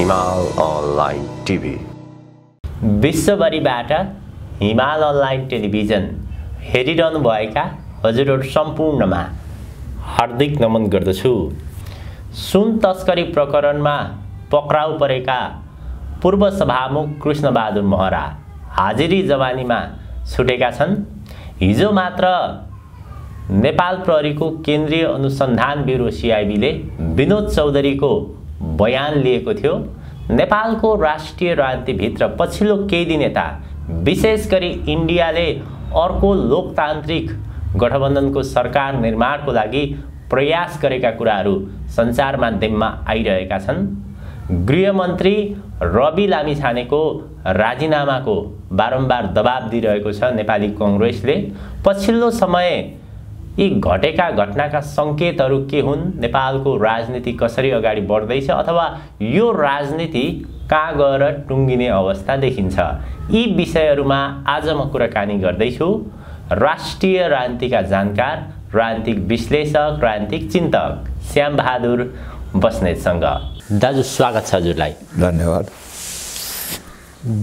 हिमाल online TV विश्वभरिबाट हिमाल online television हेरिरहनुभएका हजुरहरू सम्पूर्णमा हार्दिक नमन गर्दछु सुन तस्करी प्रकरणमा पक्राउ परेका पूर्व सभामुख कृष्णबहादुर महरा हाजिरी जवानीमा छुटेका छन् हिजो मात्र नेपाल प्रहरीको केन्द्रीय अनुसन्धान ब्युरो सिआइबीले विनोद चौधरीको बयान लिएको थियो नेपालको राष्ट्रिय राजनीतिभित्र पछिल्लो केही दिन यता विशेष गरी इन्डियाले अर्को लोकतान्त्रिक गठबन्धनको सरकार निर्माणको लागि प्रयास गरेका कुराहरू सञ्चार माध्यममा आइरहेका छन् गृहमन्त्री रवि लामिछानेको राजीनामाको बारम्बार दबाब दिइरहेको छ नेपाली कङ्ग्रेसले पछिल्लो समय यी घटेका घटनाका सङ्केतहरू के हुन् नेपालको राजनीति कसरी अगाडि बढ्दैछ अथवा यो राजनीति कहाँ गएर टुङ्गिने अवस्था देखिन्छ यी विषयहरूमा आज म कुराकानी गर्दैछु राष्ट्रिय राजनीतिका जानकार राजनीतिक विश्लेषक राजनीतिक चिन्तक श्यामबहादुर बस्नेतसँग दाजु स्वागत छ हजुरलाई धन्यवाद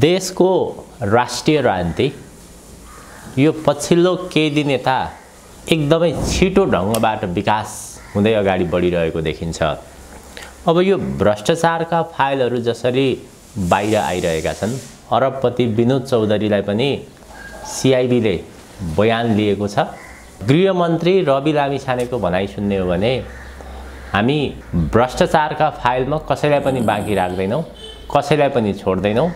देशको राष्ट्रिय राजनीति यो पछिल्लो केही दिन यता एकदमै छिटो ढङ्गबाट विकास हुँदै अगाडि बढिरहेको देखिन्छ अब यो भ्रष्टाचारका फाइलहरू जसरी बाहिर आइरहेका छन् अरबपति विनोद चौधरीलाई पनि सिआइबीले बयान लिएको छ गृहमन्त्री रवि लामिछानेको भनाइ सुन्ने हो भने हामी भ्रष्टाचारका फाइलमा कसैलाई पनि बाँकी राख्दैनौँ कसैलाई पनि छोड्दैनौँ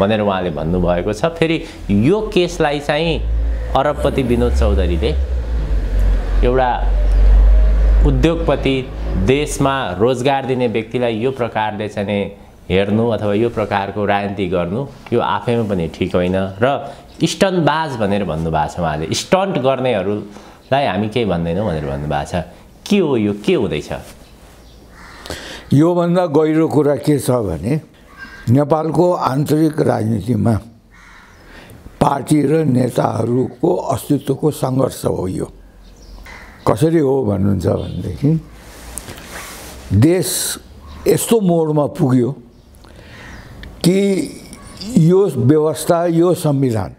भनेर उहाँले भन्नुभएको छ फेरि यो केसलाई चाहिँ अरबपति विनोद चौधरीले एउटा उद्योगपति देशमा रोजगार दिने व्यक्तिलाई यो प्रकारले चाहिँ हेर्नु अथवा यो प्रकारको राजनीति गर्नु यो आफैमा पनि ठिक होइन र स्टन्टबाज भनेर भन्नुभएको छ उहाँले स्टन्ट गर्नेहरूलाई हामी केही भन्दैनौँ भनेर भन्नुभएको छ के हो यो के हुँदैछ योभन्दा गहिरो कुरा के छ भने नेपालको आन्तरिक राजनीतिमा पार्टी र नेताहरूको अस्तित्वको सङ्घर्ष हो यो कसरी हो भन्नुहुन्छ भनेदेखि देश यस्तो मोडमा पुग्यो कि यो व्यवस्था यो संविधान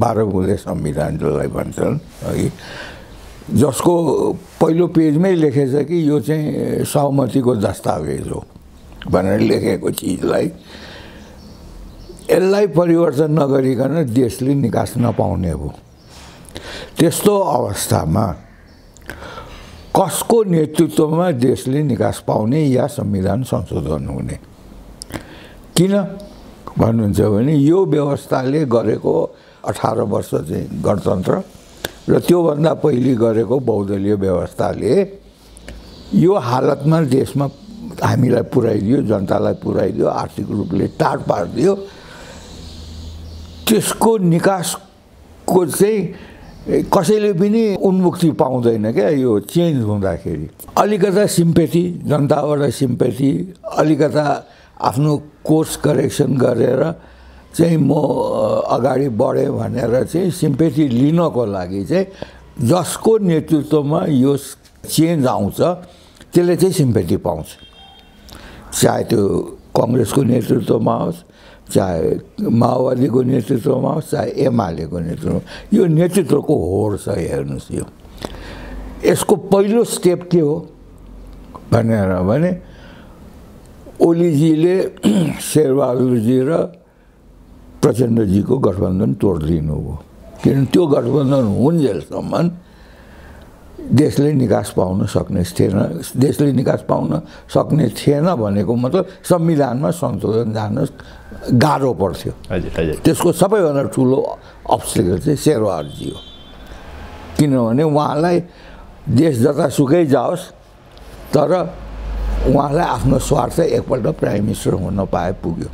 बाह्र बुँदे संविधान जसलाई भन्छन् है जसको पहिलो पेजमै लेखेछ कि यो चाहिँ सहमतिको दस्तावेज हो भनेर लेखेको चिजलाई यसलाई परिवर्तन नगरिकन देशले निकास नपाउने हो त्यस्तो अवस्थामा कसको नेतृत्वमा देशले निकास पाउने या संविधान संशोधन हुने किन भन्नुहुन्छ भने यो व्यवस्थाले गरेको अठार वर्ष चाहिँ गणतन्त्र र त्योभन्दा पहिले गरेको बहुदलीय व्यवस्थाले यो हालतमा देशमा हामीलाई पुऱ्याइदियो जनतालाई पुऱ्याइदियो आर्थिक रूपले टाढ पारिदियो त्यसको निकासको चाहिँ कसैले पनि उन्मुक्ति पाउँदैन क्या यो चेन्ज हुँदाखेरि अलिकता सिम्पेथी जनताबाट सिम्पेथी अलिकता आफ्नो कोर्स करेक्सन गरेर चाहिँ म अगाडि बढेँ भनेर चाहिँ सिम्पेथी लिनको लागि चाहिँ जसको नेतृत्वमा यो चेन्ज आउँछ त्यसले चाहिँ सिम्पेथी पाउँछ चाहे त्यो कङ्ग्रेसको नेतृत्वमा होस् चाहे माओवादीको नेतृत्वमा होस् चाहे एमालेको नेतृत्वमा यो नेतृत्वको होड छ हेर्नुहोस् यो यसको पहिलो स्टेप के हो भनेर भने ओलीजीले शेरबहादुरजी र प्रचण्डजीको गठबन्धन तोडिदिनु हो किनभने त्यो गठबन्धन हुन्जेलसम्म देशले निकास पाउन सक्ने थिएन देशले निकास पाउन सक्ने थिएन भनेको मतलब संविधानमा संशोधन जान गाह्रो पर्थ्यो त्यसको सबैभन्दा ठुलो अप्सिकल चाहिँ शेरवारजी हो किनभने उहाँलाई देश जतासुकै जाओस् तर उहाँलाई आफ्नो स्वार्थ एकपल्ट प्राइम मिनिस्टर हुन पाए पुग्यो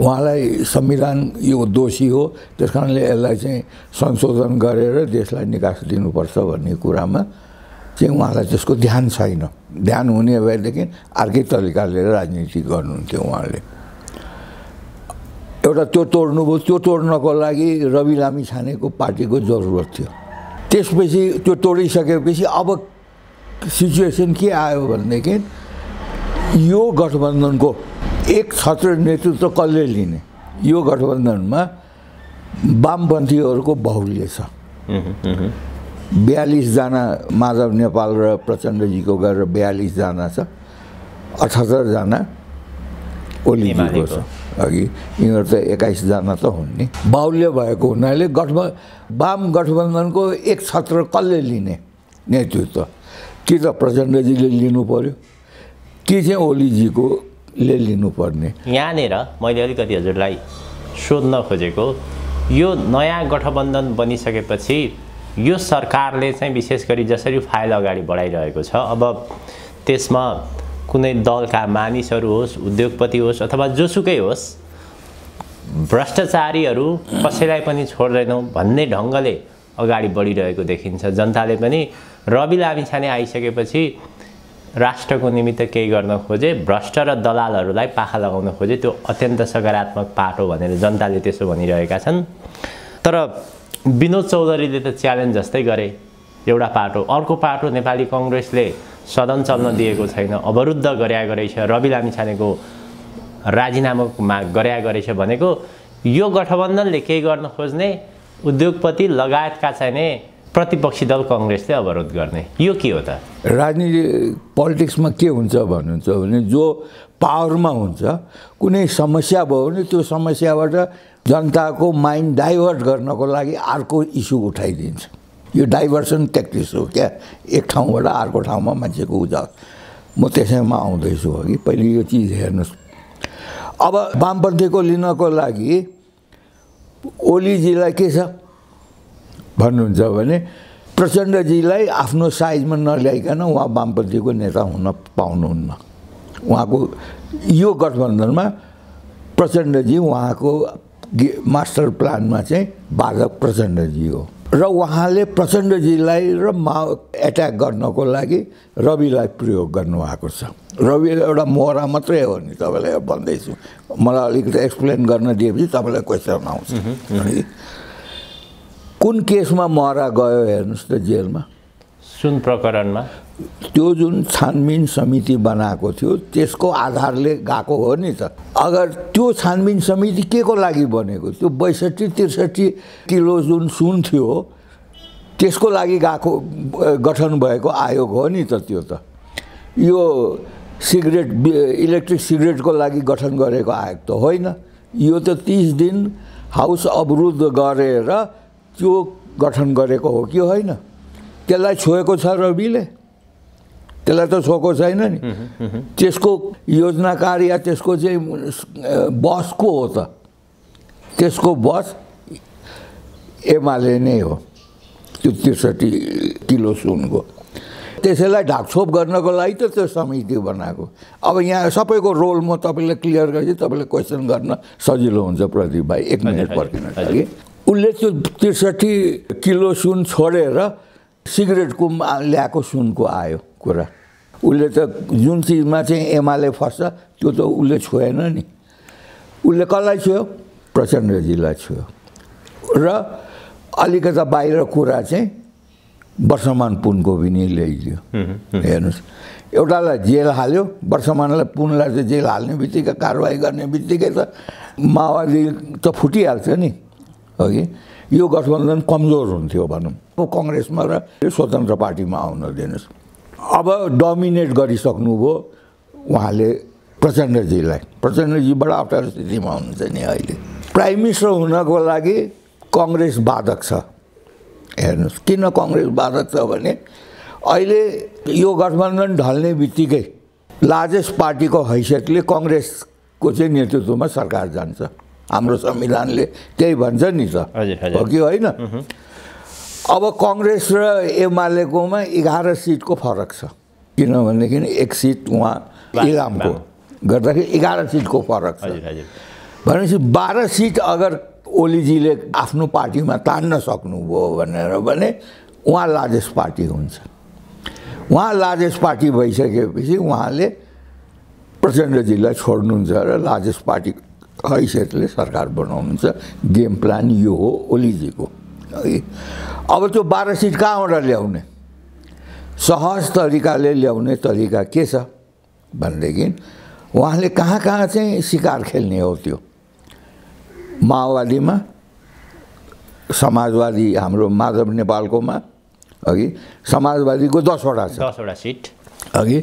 उहाँलाई संविधान यो दोषी हो त्यस कारणले यसलाई चाहिँ संशोधन गरेर देशलाई निकास दिनुपर्छ भन्ने कुरामा चाहिँ उहाँलाई त्यसको ध्यान छैन ध्यान हुने भएदेखि अर्कै तरिकाले राजनीति गर्नुहुन्थ्यो उहाँले एउटा त्यो तोड्नुभयो त्यो तोड्नको लागि रवि लामी छानेको पार्टीको जरुरत थियो त्यसपछि त्यो तोडिसकेपछि अब सिचुएसन के आयो भनेदेखि यो गठबन्धनको एक छत्र नेतृत्व कसले लिने यो गठबन्धनमा वामपन्थीहरूको बाहुल्य छ बयालिसजना माधव नेपाल र प्रचण्डजीको गएर बयालिसजना छ अठहत्तरजना ओलीजीको छ अघि यिनीहरू त एक्काइसजना त हुन् नि बाहुल्य भएको हुनाले गठब वाम गठबन्धनको एक छत्र कसले लिने नेतृत्व कि त प्रचण्डजीले लिनु पर्यो के चाहिँ ओलीजीको ले लिनुपर्ने यहाँनिर मैले अलिकति हजुरलाई सोध्न खोजेको यो नयाँ गठबन्धन बनिसकेपछि यो सरकारले चाहिँ विशेष गरी जसरी फाइल अगाडि बढाइरहेको छ अब त्यसमा कुनै दलका मानिसहरू होस् उद्योगपति होस् अथवा जोसुकै होस् भ्रष्टाचारीहरू कसैलाई पनि छोड्दैनौँ भन्ने ढङ्गले अगाडि बढिरहेको देखिन्छ जनताले पनि रवि लामिछाने आइसकेपछि राष्ट्रको निमित्त केही गर्न खोजे भ्रष्ट र दलालहरूलाई पाखा लगाउन खोजे त्यो अत्यन्त सकारात्मक पाटो भनेर जनताले त्यसो भनिरहेका छन् तर विनोद चौधरीले त च्यालेन्ज जस्तै गरे एउटा पाटो अर्को पाटो नेपाली कङ्ग्रेसले सदन चल्न दिएको छैन अवरुद्ध गरे गरेछ रवि लामिछानेको राजीनामाको माग गरे गरेछ भनेको यो गठबन्धनले केही गर्न खोज्ने उद्योगपति लगायतका चाहिने प्रतिपक्षी दल कङ्ग्रेसले अवरोध गर्ने यो के हो त राजनीति पोलिटिक्समा के हुन्छ भन्नुहुन्छ भने जो पावरमा हुन्छ कुनै समस्या भयो भने त्यो समस्याबाट जनताको माइन्ड डाइभर्ट गर्नको लागि अर्को इस्यु उठाइदिन्छ यो डाइभर्सन ट्याक्टिस हो क्या एक ठाउँबाट अर्को ठाउँमा मान्छेको उजाव म त्यसैमा आउँदैछु अघि पहिले यो चिज हेर्नुहोस् अब वामपन्थीको लिनको लागि ओलीजीलाई के छ भन्नुहुन्छ भने प्रचण्डजीलाई आफ्नो साइजमा नल्याइकन उहाँ वामपन्थीको नेता हुन पाउनुहुन्न उहाँको यो गठबन्धनमा प्रचण्डजी उहाँको मास्टर प्लानमा चाहिँ बाधक प्रचण्डजी हो र उहाँले प्रचण्डजीलाई र मा एट्याक गर्नको लागि रविलाई प्रयोग गर्नुभएको छ रवि एउटा मोहरा मात्रै हो नि तपाईँलाई भन्दैछु मलाई अलिकति एक्सप्लेन गर्न दिएपछि तपाईँलाई क्वेसन आउँछ कुन केसमा महरा गयो हेर्नुहोस् त जेलमा सुन प्रकरणमा त्यो जुन छानबिन समिति बनाएको थियो त्यसको आधारले गएको हो नि त अगर त्यो छानबिन समिति के को लागि बनेको त्यो बैसठी त्रिसठी किलो जुन सुन थियो त्यसको लागि गएको गठन भएको आयोग हो नि त त्यो त यो सिगरेट इलेक्ट्रिक सिगरेटको लागि गठन गरेको आयोग त होइन यो त तिस दिन हाउस अवरुद्ध गरेर त्यो गठन गरेको हो कि होइन त्यसलाई छोएको छ रविले त्यसलाई त छोएको छैन नि त्यसको योजनाकार या त्यसको चाहिँ बस को हो त त्यसको बस एमाले नै हो त्यो त्रिसठी किलो सुनको त्यसैलाई ढाकछोप गर्नको लागि त त्यो समिति बनाएको अब यहाँ सबैको रोल म तपाईँले क्लियर गरेँ तपाईँले क्वेसन गर्न सजिलो हुन्छ प्रदीप भाइ एक मिनट पर्खिनु कि उसले त्यो त्रिसठी किलो सुन छोडेर सिगरेटको ल्याएको सुनको आयो कुरा उसले त जुन चिजमा चाहिँ एमाले फस्छ त्यो त उसले छोएन नि उसले कसलाई छोयो प्रचण्डजीलाई छोयो र अलिकता बाहिर कुरा चाहिँ वर्षमान पुनको पनि ल्याइदियो हेर्नुहोस् एउटालाई जेल हाल्यो वर्षमानलाई पुनलाई चाहिँ जेल हाल्ने बित्तिकै कारवाही गर्ने बित्तिकै त माओवादी त फुटिहाल्छ नि कि यो गठबन्धन कमजोर हुन्थ्यो भनौँ अब कङ्ग्रेसमा र स्वतन्त्र पार्टीमा आउन दिनुहोस् अब डमिनेट गरिसक्नुभयो उहाँले प्रचण्डजीलाई प्रचण्डजीबाट अप्ठ्यारो स्थितिमा हुनुहुन्छ नि अहिले प्राइम मिनिस्टर हुनको लागि कङ्ग्रेस बाधक छ हेर्नुहोस् किन कङ्ग्रेस बाधक छ भने अहिले यो गठबन्धन ढल्ने बित्तिकै लार्जेस्ट पार्टीको हैसियतले कङ्ग्रेसको चाहिँ नेतृत्वमा सरकार जान्छ हाम्रो संविधानले त्यही भन्छ नि त हो कि होइन अब कङ्ग्रेस र एमालेकोमा एघार सिटको फरक छ किनभनेदेखि एक सिट उहाँ इलामको गर्दाखेरि एघार सिटको फरक छ भनेपछि बाह्र सिट अगर ओलीजीले आफ्नो पार्टीमा तान्न सक्नुभयो भनेर भने उहाँ लार्जेस्ट पार्टी हुन्छ उहाँ लार्जेस्ट पार्टी भइसकेपछि उहाँले प्रचण्डजीलाई छोड्नुहुन्छ र लार्जेस्ट पार्टी हैसियतले सरकार बनाउनुहुन्छ गेम प्लान यो हो ओलीजीको है अब त्यो बाह्र सिट कहाँबाट ल्याउने सहज तरिकाले ल्याउने तरिका के छ भनेदेखि उहाँले कहाँ कहाँ चाहिँ सिकार खेल्ने हो त्यो माओवादीमा समाजवादी हाम्रो माधव नेपालकोमा अघि समाजवादीको दसवटा छ दसवटा सिट अघि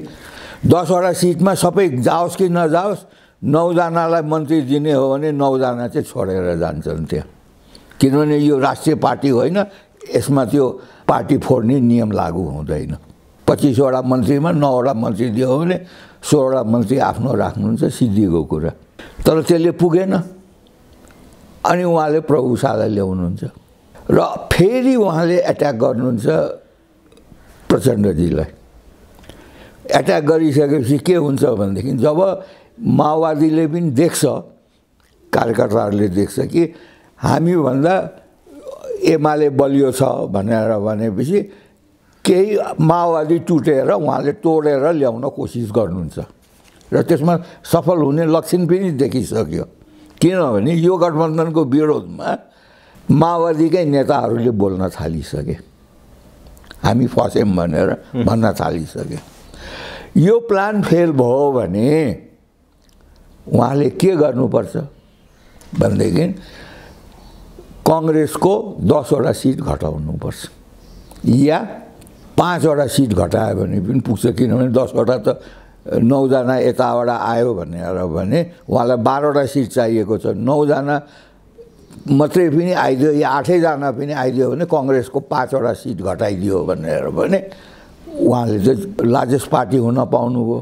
दसवटा सिटमा सबै जाओस् कि नजाओस् नौजनालाई मन्त्री दिने हो भने नौजना चाहिँ छोडेर जान्छन् त्यहाँ किनभने यो राष्ट्रिय पार्टी होइन यसमा त्यो पार्टी फोड्ने नियम लागू हुँदैन पच्चिसवटा मन्त्रीमा नौवटा मन्त्री दियो भने सोह्रवटा मन्त्री आफ्नो राख्नुहुन्छ सिद्धिको कुरा तर त्यसले पुगेन अनि उहाँले प्रभु शाहलाई ल्याउनुहुन्छ र फेरि उहाँले एट्याक गर्नुहुन्छ प्रचण्डजीलाई एट्याक गरिसकेपछि के हुन्छ भनेदेखि जब माओवादीले पनि देख्छ कार्यकर्ताहरूले देख्छ कि हामीभन्दा एमाले बलियो छ भनेर भनेपछि केही माओवादी टुटेर उहाँले तोडेर ल्याउन कोसिस गर्नुहुन्छ र त्यसमा सफल हुने लक्षण पनि देखिसक्यो किनभने यो गठबन्धनको विरोधमा माओवादीकै नेताहरूले बोल्न थालिसके हामी फस्यौँ भनेर भन्न थालिसके यो प्लान फेल भयो भने उहाँले के गर्नुपर्छ भनेदेखि कङ्ग्रेसको दसवटा सिट घटाउनुपर्छ या पाँचवटा सिट घटायो भने पनि पुग्छ किनभने दसवटा त नौजना यताबाट आयो भनेर भने उहाँलाई बाह्रवटा सिट चाहिएको छ नौजना मात्रै पनि आइदियो या आठैजना पनि आइदियो भने कङ्ग्रेसको पाँचवटा सिट घटाइदियो भनेर भने उहाँले चाहिँ लार्जेस्ट पार्टी हुन पाउनुभयो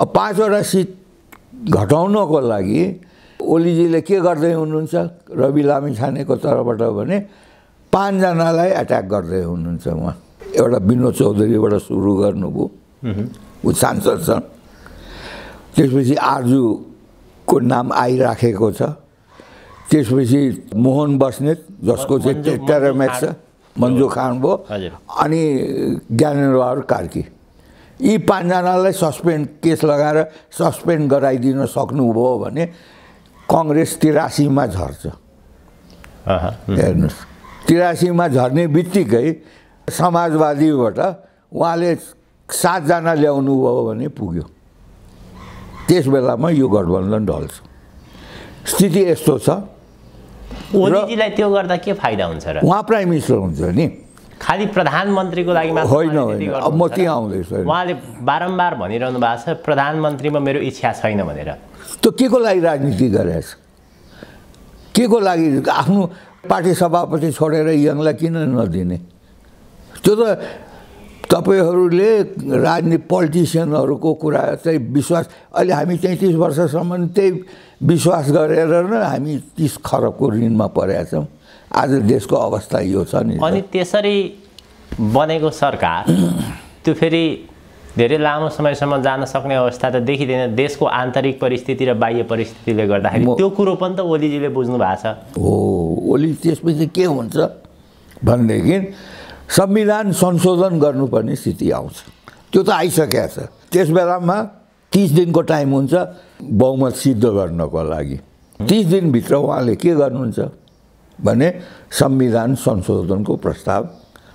अब पाँचवटा सिट घटाउनको लागि ओलीजीले के गर्दै हुनुहुन्छ रवि लामी छानेको तर्फबाट भने पाँचजनालाई एट्याक गर्दै हुनुहुन्छ उहाँ एउटा विनोद चौधरीबाट सुरु गर्नुभयो ऊ सांसद छन् त्यसपछि आर्जुको नाम आइराखेको छ त्यसपछि मोहन बस्नेत जसको चाहिँ छ मन्जु खान भयो अनि बहादुर कार्की यी पाँचजनालाई सस्पेन्ड केस लगाएर सस्पेन्ड गराइदिन सक्नुभयो भने कङ्ग्रेस तिरासीमा झर्छ हेर्नुहोस् तिरासीमा झर्ने बित्तिकै समाजवादीबाट उहाँले सातजना ल्याउनु भयो भने पुग्यो त्यस बेलामा यो गठबन्धन ढल्छ स्थिति यस्तो छ ओलीजीलाई त्यो गर्दा के फाइदा हुन्छ र उहाँ प्राइम मिनिस्टर हुन्छ नि खालि प्रधानमन्त्रीको लागि होइन अब म त्यहाँ आउँदैछु उहाँले बारम्बार भनिरहनु भएको छ प्रधानमन्त्रीमा मेरो इच्छा छैन भनेर त्यो के को लागि राजनीति गरेछ के को लागि आफ्नो पार्टी सभापति छोडेर यङलाई किन नदिने त्यो त तपाईँहरूले राजनीति पोलिटिसियनहरूको कुरा चाहिँ विश्वास अहिले हामी तैँतिस वर्षसम्म त्यही विश्वास गरेर नै हामी तिस खरबको ऋणमा परेका छौँ आज देशको अवस्था यो छ नि अनि त्यसरी बनेको सरकार त्यो फेरि धेरै लामो समयसम्म जान सक्ने अवस्था त देखिँदैन देशको आन्तरिक परिस्थिति र बाह्य परिस्थितिले गर्दाखेरि त्यो कुरो पनि त ओलीजीले बुझ्नु भएको छ हो ओली त्यसपछि के हुन्छ भनेदेखि संविधान संशोधन गर्नुपर्ने स्थिति आउँछ त्यो त आइसकेको छ त्यस बेलामा तिस दिनको टाइम हुन्छ बहुमत सिद्ध गर्नको लागि तिस दिनभित्र उहाँले के गर्नुहुन्छ भने संविधान संशोधनको प्रस्ताव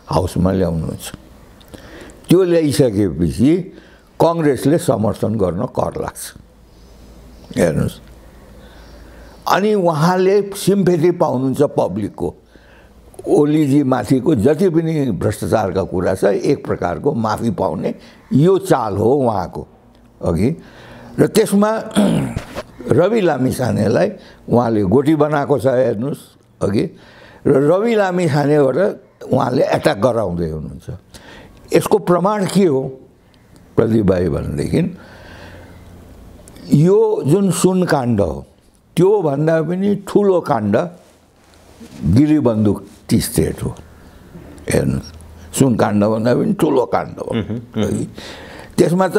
हाउसमा ल्याउनुहुन्छ त्यो ल्याइसकेपछि कङ्ग्रेसले समर्थन गर्न कर लाग्छ हेर्नुहोस् अनि उहाँले सिम्पेथी पाउनुहुन्छ पब्लिकको ओलीजी माथिको जति पनि भ्रष्टाचारका कुरा छ एक प्रकारको माफी पाउने यो चाल हो उहाँको अघि र त्यसमा रवि लामिसानेलाई उहाँले गोटी बनाएको छ हेर्नुहोस् अघि र रवि लामी छानेबाट उहाँले एट्याक गराउँदै हुनुहुन्छ यसको प्रमाण के हो प्रदीप भाइ भनेदेखि यो जुन सुन काण्ड हो त्योभन्दा पनि ठुलो काण्ड गिरिबन्दुक टी स्टेट हो हेर्नु सुन काण्डभन्दा पनि ठुलो काण्ड हो त्यसमा त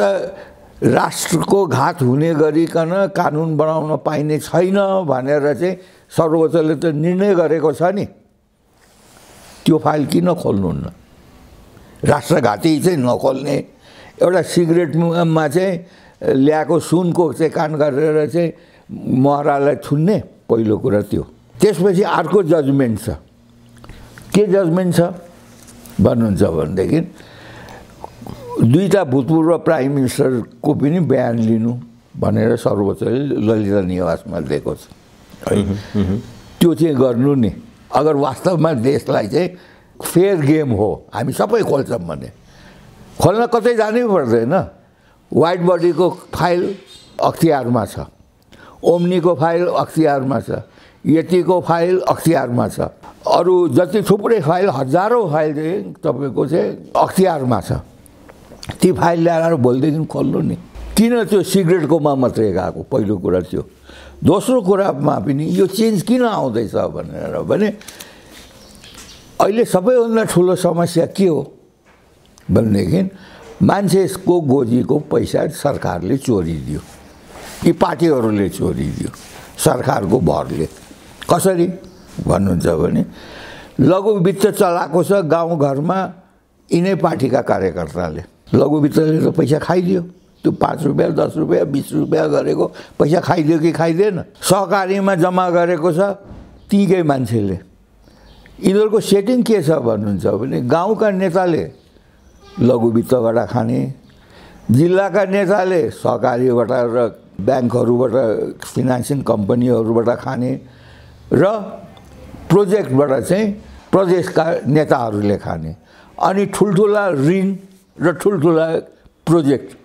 राष्ट्रको घात हुने गरिकन कानुन बनाउन पाइने छैन भनेर चाहिँ सर्वोच्चले त निर्णय गरेको छ नि त्यो फाइल किन खोल्नुहुन्न राष्ट्रघाती चाहिँ नखोल्ने एउटा सिगरेटमा चाहिँ ल्याएको सुनको चाहिँ कान गरेर चाहिँ महरालाई छुन्ने पहिलो कुरा त्यो त्यसपछि अर्को जजमेन्ट छ के जजमेन्ट छ भन्नुहुन्छ भनेदेखि दुईवटा भूतपूर्व प्राइम मिनिस्टरको पनि बयान लिनु भनेर सर्वोच्चले ललिता निवासमा दिएको छ है त्यो चाहिँ गर्नु नि अगर वास्तवमा देशलाई चाहिँ फेयर गेम हो हामी सबै खोल्छौँ भने खोल्न कतै जानै पर्दैन वाइट बडीको फाइल अख्तियारमा छ ओम्नीको फाइल अख्तियारमा छ यतिको फाइल अख्तियारमा छ अरू जति थुप्रै फाइल हजारौँ फाइल चाहिँ तपाईँको चाहिँ अख्तियारमा छ ती फाइल ल्याएर भोलिदेखि खोल्नु नि किन त्यो सिगरेटकोमा मात्रै गएको पहिलो कुरा त्यो दोस्रो कुरामा पनि यो चेन्ज किन आउँदैछ भनेर भने अहिले सबैभन्दा ठुलो समस्या के हो भनेदेखि मान्छेको गोजीको पैसा सरकारले चोरिदियो यी पार्टीहरूले चोरिदियो सरकारको भरले कसरी भन्नुहुन्छ भने लघु वित्त चलाएको छ गाउँघरमा यिनै पार्टीका कार्यकर्ताले लघु वित्तले त पैसा खाइदियो त्यो पाँच रुपियाँ दस रुपियाँ बिस रुपियाँ गरेको पैसा खाइदियो कि खाइदिएन सहकारीमा जम्मा गरेको छ तीकै मान्छेले यिनीहरूको सेटिङ के छ भन्नुहुन्छ भने गाउँका नेताले लघु वित्तबाट खाने जिल्लाका नेताले सहकारीबाट र ब्याङ्कहरूबाट फिनान्सिङ कम्पनीहरूबाट खाने र प्रोजेक्टबाट चाहिँ प्रदेशका नेताहरूले खाने अनि ठुल्ठुला ऋण र ठुल्ठुला प्रोजेक्ट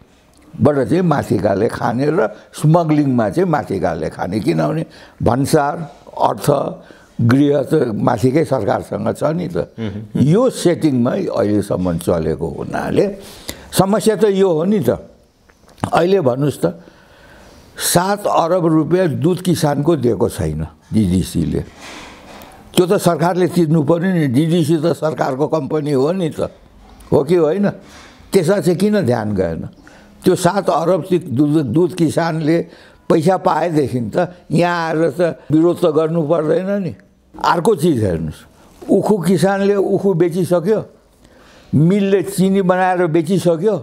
बाट चाहिँ माथि माथिकाले खाने र स्मग्लिङमा चाहिँ माथि माथिकाले खाने किनभने भन्सार अर्थ गृह त माथिकै सरकारसँग छ नि त यो सेटिङमै अहिलेसम्म चलेको हुनाले समस्या त यो हो नि त अहिले भन्नुहोस् त सात अरब रुपियाँ दुध किसानको दिएको छैन डिडिसीले त्यो त सरकारले तिर्नु पऱ्यो नि डिडिसी त सरकारको कम्पनी हो नि त हो कि होइन त्यसमा चाहिँ किन ध्यान गएन त्यो सात अरब दुध दुध किसानले पैसा पाएदेखि त यहाँ आएर त विरोध त गर्नु पर्दैन नि अर्को चिज हेर्नुहोस् उखु किसानले उखु बेचिसक्यो मिलले चिनी बनाएर बेचिसक्यो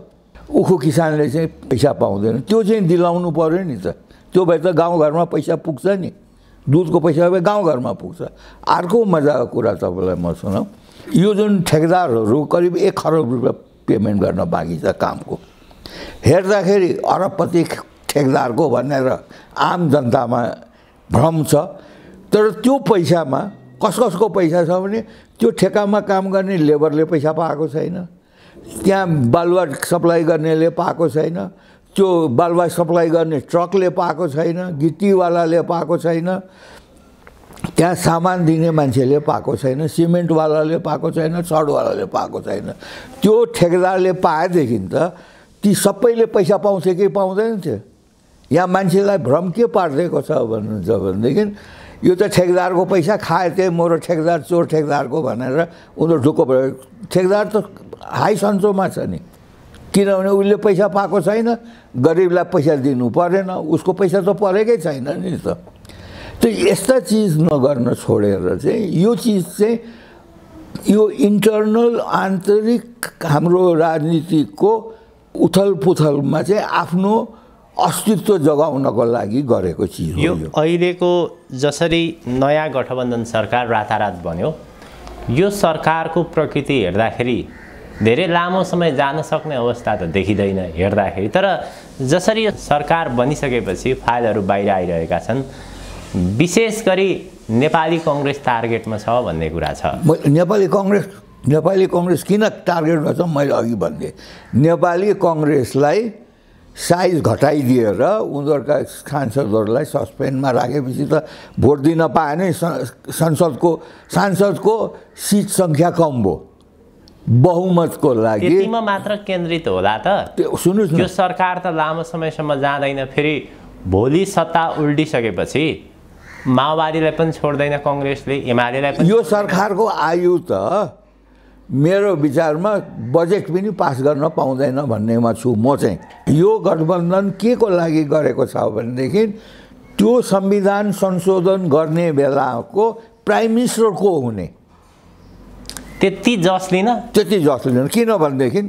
उखु किसानले चाहिँ पैसा पाउँदैन त्यो चाहिँ दिलाउनु पऱ्यो नि त त्यो भए त गाउँघरमा पैसा पुग्छ नि दुधको पैसा भए गाउँघरमा पुग्छ अर्को मजाको कुरा तपाईँलाई म सुनाऊ यो जुन ठेकदारहरू करिब एक खरब रुपियाँ पेमेन्ट गर्न बाँकी छ कामको हेर्दाखेरि अरबपति ठेकदारको भनेर आम जनतामा भ्रम छ तर त्यो पैसामा कस कसको पैसा छ भने त्यो ठेकामा काम गर्ने लेबरले पैसा पाएको छैन त्यहाँ बालुवा सप्लाई गर्नेले पाएको छैन त्यो बालुवा सप्लाई गर्ने ट्रकले पाएको छैन गिटीवालाले पाएको छैन त्यहाँ सामान दिने मान्छेले पाएको छैन सिमेन्टवालाले पाएको छैन छडवालाले पाएको छैन त्यो ठेकेदारले पाएदेखि त ती सबैले पैसा पाउँछ कि पाउँदैन थियो यहाँ मान्छेलाई भ्रम के पारिदिएको छ भन्नुहुन्छ भनेदेखि यो त ठेकदारको पैसा खाए थिएँ मेरो ठेकदार चोर ठेकदारको भनेर उनीहरू ढुक्क भयो ठेकदार त हाई सन्चोमा छ नि किनभने उसले पैसा पाएको छैन गरिबलाई पैसा दिनु परेन उसको पैसा त परेकै छैन नि त त्यो यस्ता चिज नगर्न छोडेर चाहिँ यो चिज चाहिँ यो इन्टर्नल आन्तरिक हाम्रो राजनीतिको उथलपुथलमा चाहिँ आफ्नो अस्तित्व जगाउनको लागि गरेको चिज यो अहिलेको जसरी नयाँ गठबन्धन सरकार रातारात बन्यो यो सरकारको प्रकृति हेर्दाखेरि धेरै लामो समय जान सक्ने अवस्था त देखिँदैन हेर्दाखेरि तर जसरी सरकार बनिसकेपछि फाइलहरू बाहिर आइरहेका छन् विशेष गरी नेपाली कङ्ग्रेस टार्गेटमा छ भन्ने कुरा छ नेपाली कङ्ग्रेस नेपाली कङ्ग्रेस किन टार्गेट गर्छ मैले अघि भनिदिएँ नेपाली कङ्ग्रेसलाई साइज घटाइदिएर उनीहरूका सांसदहरूलाई सस्पेन्डमा राखेपछि त भोट दिन पाएनै संसदको सांसदको सिट सङ्ख्या कम भयो बहुमतको लागि मात्र केन्द्रित होला त त्यो सुन्नुहोस् यो सरकार त लामो समयसम्म जाँदैन फेरि भोलि सत्ता उल्टिसकेपछि माओवादीलाई पनि छोड्दैन कङ्ग्रेसले एमालेलाई यो सरकारको आयु त मेरो विचारमा बजेट पनि पास गर्न पाउँदैन भन्नेमा छु म चाहिँ यो गठबन्धन के को लागि गरेको छ भनेदेखि त्यो संविधान संशोधन गर्ने बेलाको प्राइम मिनिस्टर को हुने त्यति जस लिन त्यति जस लिन किनभनेदेखि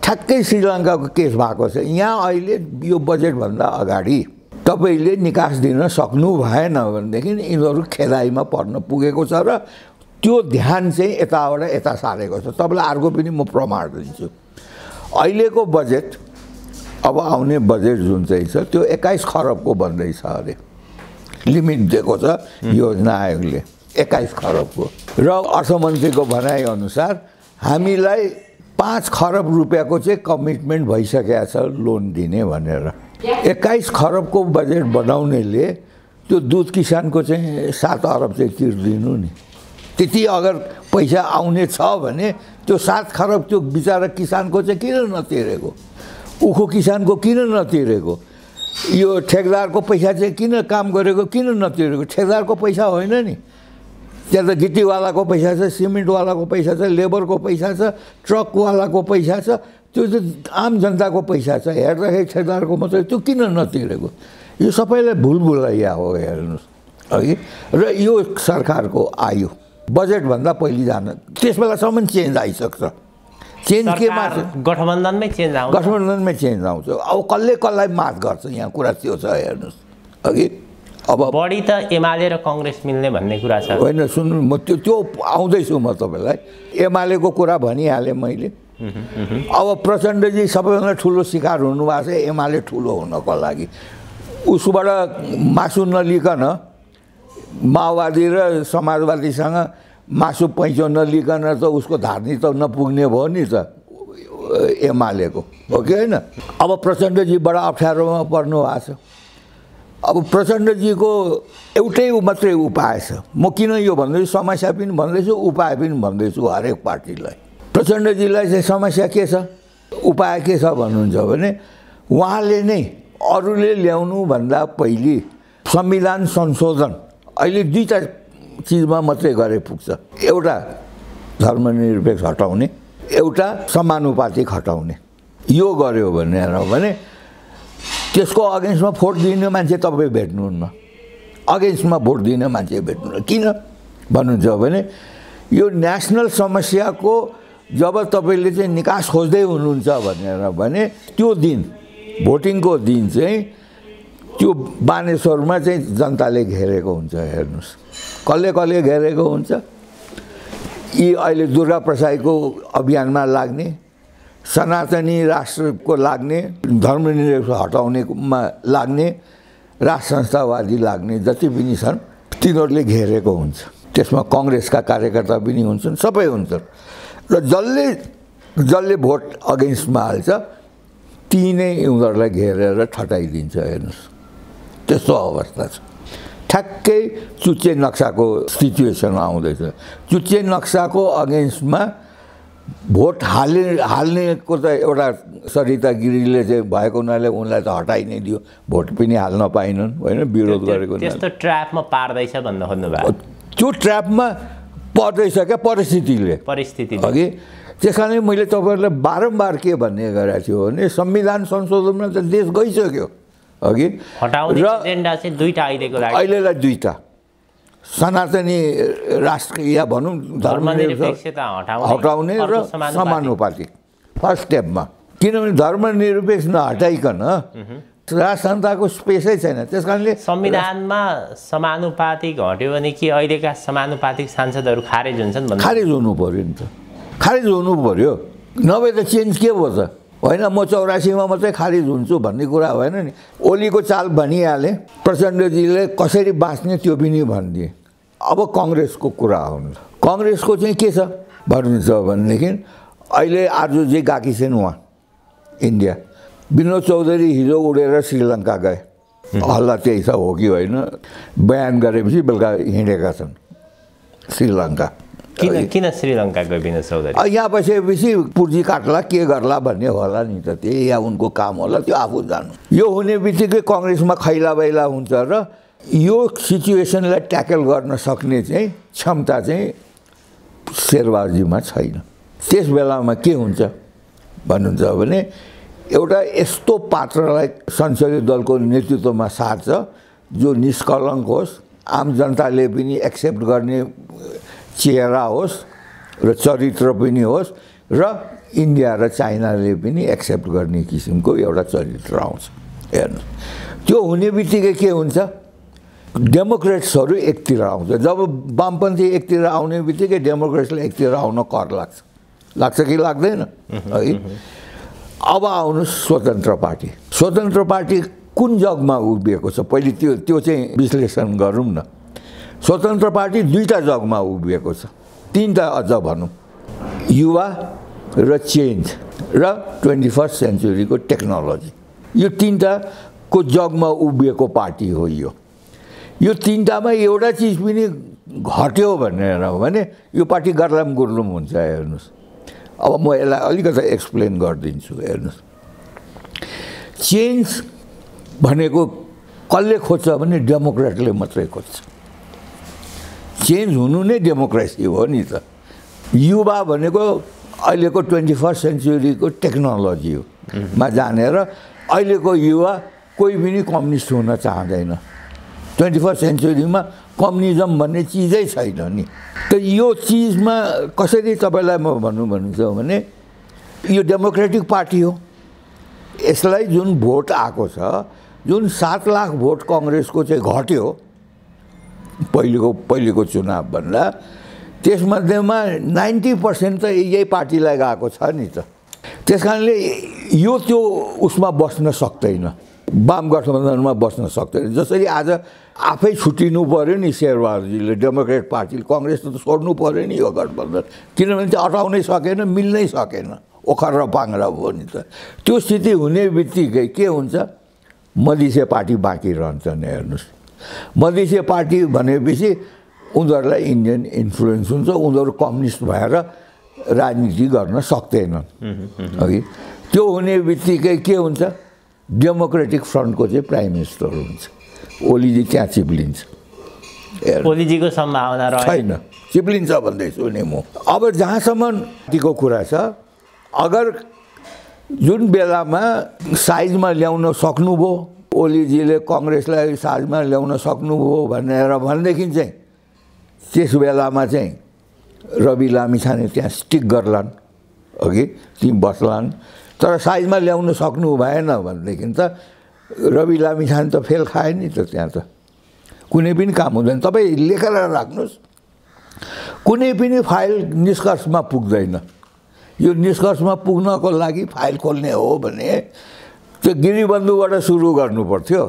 ठ्याक्कै श्रीलङ्काको केस भएको छ यहाँ अहिले यो बजेटभन्दा अगाडि तपाईँले निकास दिन सक्नु भएन भनेदेखि यिनीहरू खेदाइमा पर्न पुगेको छ र त्यो ध्यान चाहिँ यताबाट यता सारेको छ तपाईँलाई अर्को पनि म प्रमाण दिन्छु अहिलेको बजेट अब आउने बजेट जुन चाहिँ छ त्यो एक्काइस खरबको भन्दैछ अरे लिमिट दिएको छ योजना आयोगले एक्काइस खरबको र अर्थमन्त्रीको भनाइअनुसार हामीलाई पाँच खरब रुपियाँको चाहिँ कमिटमेन्ट भइसकेको छ लोन दिने भनेर एक्काइस खरबको बजेट बनाउनेले त्यो दुध किसानको चाहिँ सात अरब चाहिँ तिर्दिनु नि त्यति अगर पैसा आउने छ भने त्यो सात खरब त्यो बिचरा किसानको चाहिँ किन नतिरेको उखो किसानको किन नतिरेको यो ठेकदारको पैसा चाहिँ किन काम गरेको किन नतिरेको ठेकदारको पैसा होइन नि त्यहाँ त गिटीवालाको पैसा छ सिमेन्टवालाको पैसा छ लेबरको पैसा छ ट्रकवालाको पैसा छ त्यो चाहिँ आम जनताको पैसा छ हेर्दाखेरि ठेकदारको मात्रै त्यो किन नतिरेको यो सबैलाई भुलभुलैया हो हेर्नुहोस् है र यो सरकारको आयो बजेटभन्दा पहिले जान त्यस बेलासम्म चेन्ज आइसक्छ चेन्ज के केमा गठबन्धनमै चेन्ज आउँछ गठबन्धनमै चेन्ज आउँछ अब कसले कसलाई माथ गर्छ यहाँ कुरा त्यो छ हेर्नुहोस् अघि अब बढी त एमाले र कङ्ग्रेस मिल्ने भन्ने कुरा छ होइन सुन्नु म त्यो त्यो आउँदैछु म तपाईँलाई एमालेको कुरा भनिहालेँ मैले अब प्रचण्डजी सबैभन्दा ठुलो शिकार हुनुभएको छ एमाले ठुलो हुनको लागि उसबाट मासु नलिकन माओवादी र समाजवादीसँग मासु पैँचो नलिकन त उसको धार्नी त नपुग्ने भयो नि त एमालेको हो कि होइन अब प्रचण्डजी बडा अप्ठ्यारोमा पर्नु भएको छ अब प्रचण्डजीको एउटै मात्रै उपाय छ म किन यो भन्दैछु समस्या पनि भन्दैछु उपाय पनि भन्दैछु हरेक पार्टीलाई प्रचण्डजीलाई चाहिँ समस्या के छ उपाय के छ भन्नुहुन्छ भने उहाँले नै अरूले ल्याउनुभन्दा पहिले संविधान संशोधन अहिले दुईवटा चिजमा मात्रै गरे पुग्छ एउटा धर्मनिरपेक्ष हटाउने एउटा समानुपातिक हटाउने यो गर्यो भनेर भने त्यसको अगेन्स्टमा भोट दिने मान्छे तपाईँ भेट्नुहुन्न अगेन्स्टमा भोट दिने मान्छे भेट्नुहुन्न किन भन्नुहुन्छ भने यो नेसनल समस्याको जब तपाईँले चाहिँ निकास खोज्दै हुनुहुन्छ भनेर भने त्यो दिन भोटिङको दिन चाहिँ त्यो बानेश्वरमा चाहिँ जनताले घेरेको हुन्छ हेर्नुहोस् कसले कसले घेरेको हुन्छ यी अहिले दुर्गा प्रसाईको अभियानमा लाग्ने सनातनी राष्ट्रको लाग्ने धर्मनिरपेक्ष हटाउनेमा लाग्ने राज संस्थावादी लाग्ने जति पनि छन् तिनीहरूले घेरेको हुन्छ त्यसमा कङ्ग्रेसका कार्यकर्ता पनि हुन्छन् सबै हुन्छन् र जसले जसले भोट अगेन्स्टमा हाल्छ ती नै उनीहरूलाई घेरेर ठटाइदिन्छ हेर्नुहोस् त्यस्तो अवस्था छ ठ्याक्कै चुच्चे नक्साको सिचुएसन आउँदैछ चुच्चे नक्साको अगेन्स्टमा भोट हाल्ने हाल्नेको त एउटा सरिता गिरीले चाहिँ भएको हुनाले उनलाई त हटाइ नै दियो भोट पनि हाल्न पाइनन् होइन विरोध गरेको त्यस्तो ट्र्यापमा पार्दैछ भन्न खोज्नुभयो त्यो ट्र्यापमा पर्दैछ क्या परिस्थितिले परिस्थिति अघि त्यस कारणले मैले तपाईँहरूलाई बारम्बार के भन्ने गरेको थियो भने संविधान संशोधनमा त देश गइसक्यो अघि र अहिलेलाई दुईवटा सनातनी या भनौँ धर्म हटाउने र समानुपातिक फर्स्ट स्टेपमा किनभने धर्मनिरपेक्ष नहटाइकन राजतन्त्रको स्पेसै छैन त्यस कारणले संविधानमा समानुपातिक हट्यो भने कि अहिलेका समानुपातिक सांसदहरू खारेज हुन्छन् खारेज हुनु पऱ्यो नि त खारेज हुनु पऱ्यो नभए त चेन्ज के भयो त होइन म चौरासीमा मात्रै खारिज हुन्छु भन्ने कुरा होइन नि ओलीको चाल भनिहालेँ प्रचण्डजीले कसरी बाँच्ने त्यो पनि भनिदिए अब कङ्ग्रेसको कुरा आउनु कङ्ग्रेसको चाहिँ के छ भन्नुहुन्छ भनेदेखि अहिले आर्जुजी गाकी छैन उहाँ इन्डिया विनोद चौधरी हिजो उडेर श्रीलङ्का गए हल्ला त्यही छ हो कि होइन बयान गरेपछि बेलुका हिँडेका छन् श्रीलङ्का किन किन श्रीलङ्का चौधरी यहाँ बसेपछि पुर्जी काट्ला के गर्ला भन्ने होला नि त त्यही या उनको काम होला त्यो आफू जानु यो हुने बित्तिकै कङ्ग्रेसमा खैला बैला हुन्छ र यो सिचुएसनलाई ट्याकल गर्न सक्ने चाहिँ क्षमता चाहिँ शेरबाजीमा छैन त्यस बेलामा के हुन्छ भन्नुहुन्छ भने एउटा यस्तो पात्रलाई संसदीय दलको नेतृत्वमा सार्छ जो निष्कलङ्क होस् आम जनताले पनि एक्सेप्ट गर्ने चेहरा होस् र चरित्र पनि होस् र इन्डिया र चाइनाले पनि एक्सेप्ट गर्ने किसिमको एउटा चरित्र आउँछ हेर्नु त्यो हुने बित्तिकै के हुन्छ डेमोक्रेट्सहरू एकतिर आउँछ जब वामपन्थी एकतिर आउने बित्तिकै डेमोक्रेट्सलाई एकतिर आउन कर लाग्छ लाग्छ कि लाग्दैन है अब आउनु स्वतन्त्र पार्टी स्वतन्त्र पार्टी कुन जगमा उभिएको छ पहिले त्यो त्यो चाहिँ विश्लेषण गरौँ न स्वतन्त्र पार्टी दुईवटा जगमा उभिएको छ तिनवटा अझ भनौँ युवा र चेन्ज र ट्वेन्टी फर्स्ट सेन्चुरीको टेक्नोलोजी यो तिनवटाको जगमा उभिएको पार्टी हो यो यो तिनवटामा एउटा चिज पनि घट्यो भनेर हो भने यो पार्टी गर्लाम गुर्लुम हुन्छ हेर्नुहोस् अब म यसलाई अलिकति एक्सप्लेन गरिदिन्छु हेर्नुहोस् चेन्ज भनेको कसले खोज्छ भने डेमोक्रेटले मात्रै खोज्छ चेन्ज हुनु नै डेमोक्रेसी हो नि त युवा भनेको अहिलेको ट्वेन्टी फर्स्ट सेन्चुरीको टेक्नोलोजी मा जानेर अहिलेको युवा कोही पनि कम्युनिस्ट हुन चाहँदैन ट्वेन्टी फर्स्ट सेन्चुरीमा कम्युनिजम भन्ने चिजै छैन नि त यो चिजमा कसरी तपाईँलाई म भन्नु भन्छु भने यो डेमोक्रेटिक पार्टी हो यसलाई जुन भोट आएको छ जुन सात लाख भोट कङ्ग्रेसको चाहिँ घट्यो पहिलेको पहिलेको चुनाव भन्दा त्यसमध्येमा नाइन्टी पर्सेन्ट त यही पार्टीलाई गएको छ नि त त्यस कारणले यो त्यो उसमा बस्न सक्दैन वाम गठबन्धनमा बस्न सक्दैन जसरी आज आफै छुट्टिनु पऱ्यो नि शेरबहादुरजीले डेमोक्रेट पार्टीले कङ्ग्रेस त छोड्नु पऱ्यो नि यो गठबन्धन किनभने त्यो अटाउनै सकेन मिल्नै सकेन ओखर र पाङ्रा भयो नि त त्यो स्थिति हुने बित्तिकै के हुन्छ मधेसी पार्टी बाँकी रहन्छ नि हेर्नुहोस् मधेसीय पार्टी भनेपछि उनीहरूलाई इन्डियन इन्फ्लुएन्स हुन्छ उनीहरू कम्युनिस्ट भएर राजनीति गर्न सक्दैनन् है त्यो हुने बित्तिकै के हुन्छ डेमोक्रेटिक फ्रन्टको चाहिँ प्राइम मिनिस्टर हुन्छ ओलीजी त्यहाँ चिप्लिन्छ ओलीजीको सम्भावना छैन चिप्लिन्छ भन्दैछु नि म अब जहाँसम्म जहाँसम्मको कुरा छ अगर जुन बेलामा साइजमा ल्याउन सक्नुभयो ओलीजीले कङ्ग्रेसलाई साझमा ल्याउन सक्नुभयो भनेर भनेदेखि चाहिँ त्यस बेलामा चाहिँ रवि लामिछाने त्यहाँ स्टिक गर्लान् अघि ती बस्लान् तर साइजमा ल्याउन सक्नु भएन भनेदेखि त रवि लामिछाने त फेल खाए नि त त्यहाँ त कुनै पनि काम हुँदैन तपाईँ लेखेर राख्नुहोस् कुनै पनि फाइल निष्कर्षमा पुग्दैन यो निष्कर्षमा पुग्नको लागि फाइल खोल्ने हो भने त्यो गिरिबन्धुबाट सुरु गर्नुपर्थ्यो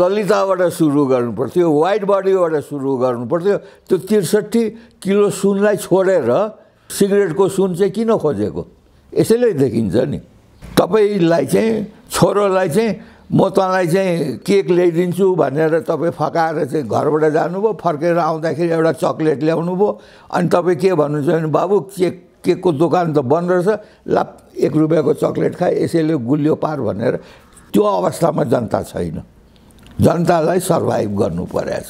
ललिताबाट सुरु गर्नुपर्थ्यो वाइट बडीबाट सुरु गर्नुपर्थ्यो त्यो त्रिसठी किलो सुनलाई छोडेर सिगरेटको सुन चाहिँ किन खोजेको यसैले देखिन्छ नि तपाईँलाई चाहिँ छोरोलाई चाहिँ म तँलाई चाहिँ केक ल्याइदिन्छु भनेर तपाईँ फकाएर चाहिँ घरबाट जानुभयो फर्केर आउँदाखेरि एउटा चक्लेट ल्याउनु भयो अनि तपाईँ के भन्नुहुन्छ भने बाबु केक केकको दोकान त बन्द रहेछ ला एक रुपियाँको चक्लेट खाए यसैले गुलियो पार भनेर त्यो अवस्थामा जनता छैन जनतालाई सर्भाइभ गर्नु परेछ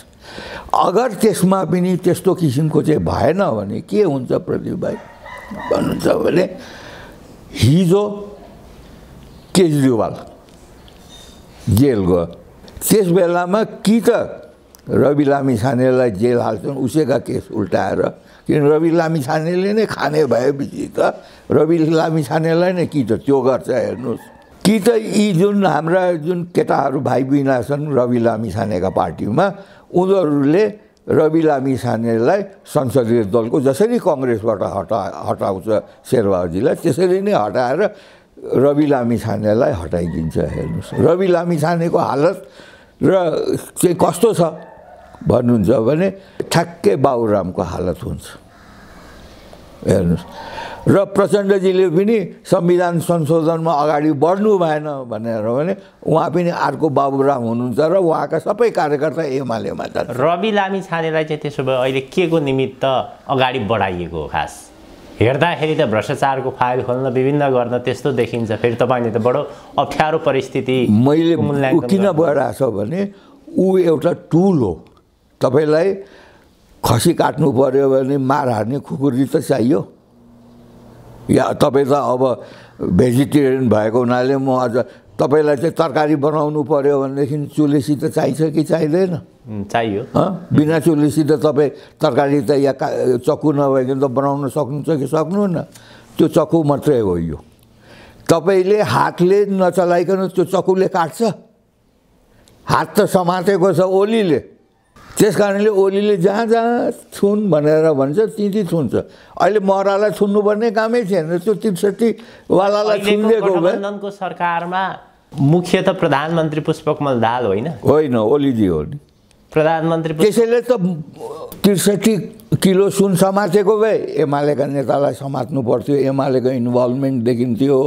अगर त्यसमा पनि त्यस्तो किसिमको चाहिँ भएन भने के हुन्छ प्रदीप भाइ भन्नुहुन्छ भने हिजो केजरीवाल जेल गयो त्यस बेलामा कि त रवि लामी सानेलाई जेल हाल्छन् उसैका केस उल्टाएर किन रवि लामिछानेले नै खाने भएपछि त रवि लामिछानेलाई नै कि त त्यो गर्छ हेर्नुहोस् कि त यी जुन हाम्रा जुन केटाहरू भाइ बिना छन् रवि लामिछानेका पार्टीमा उनीहरूले रवि लामिछानेलाई संसदीय दलको जसरी कङ्ग्रेसबाट हटा हटाउँछ शेरबहाजीलाई त्यसरी नै हटाएर रवि लामिछानेलाई हटाइदिन्छ हेर्नुहोस् रवि लामिछानेको हालत र चाहिँ कस्तो छ भन्नुहुन्छ भने ठ्याक्कै बाबुरामको हालत हुन्छ हेर्नुहोस् र प्रचण्डजीले पनि संविधान संशोधनमा अगाडि बढ्नु भएन भनेर भने उहाँ पनि अर्को बाबुराम हुनुहुन्छ र उहाँका सबै कार्यकर्ता एमालेमा छन् रवि लामी छानेलाई चाहिँ त्यसो भए अहिले के को निमित्त अगाडि बढाइएको हो खास हेर्दाखेरि त भ्रष्टाचारको फाइल खोल्न विभिन्न गर्न त्यस्तो देखिन्छ फेरि तपाईँले त बडो अप्ठ्यारो परिस्थिति मैले किन भइरहेको छ भने ऊ एउटा टुल हो तपाईँलाई खसी काट्नु पऱ्यो भने मार हार्ने खुकुरी त चाहियो या तपाईँ त अब भेजिटेरियन भएको हुनाले म अझ तपाईँलाई चाहिँ तरकारी बनाउनु पऱ्यो भनेदेखि चुलेसी त चाहिन्छ कि चाहिँदैन चाहियो बिना चुलेसी त तपाईँ तरकारी त या चक्कु नभइकन त बनाउन सक्नुहुन्छ कि सक्नुहुन्न त्यो चक्कु मात्रै हो यो तपाईँले हातले नचलाइकन त्यो चक्कुले काट्छ हात त समातेको छ ओलीले त्यस कारणले ओलीले जहाँ जहाँ छुन भनेर भन्छ त्यहीँ त्यहीँ छुन्छ अहिले मरालाई छुन्नुपर्ने कामै थिएन त्यो त्रिसठीवालालाई छुनिदिएको भएको सरकारमा मुख्य त प्रधानमन्त्री पुष्पकमल दाल होइन होइन ओलीजी हो नि प्रधानमन्त्री त्यसैले त त्रिसठी किलो सुन समातेको भए एमालेका नेतालाई समात्नु पर्थ्यो एमालेको इन्भल्भमेन्ट देखिन्थ्यो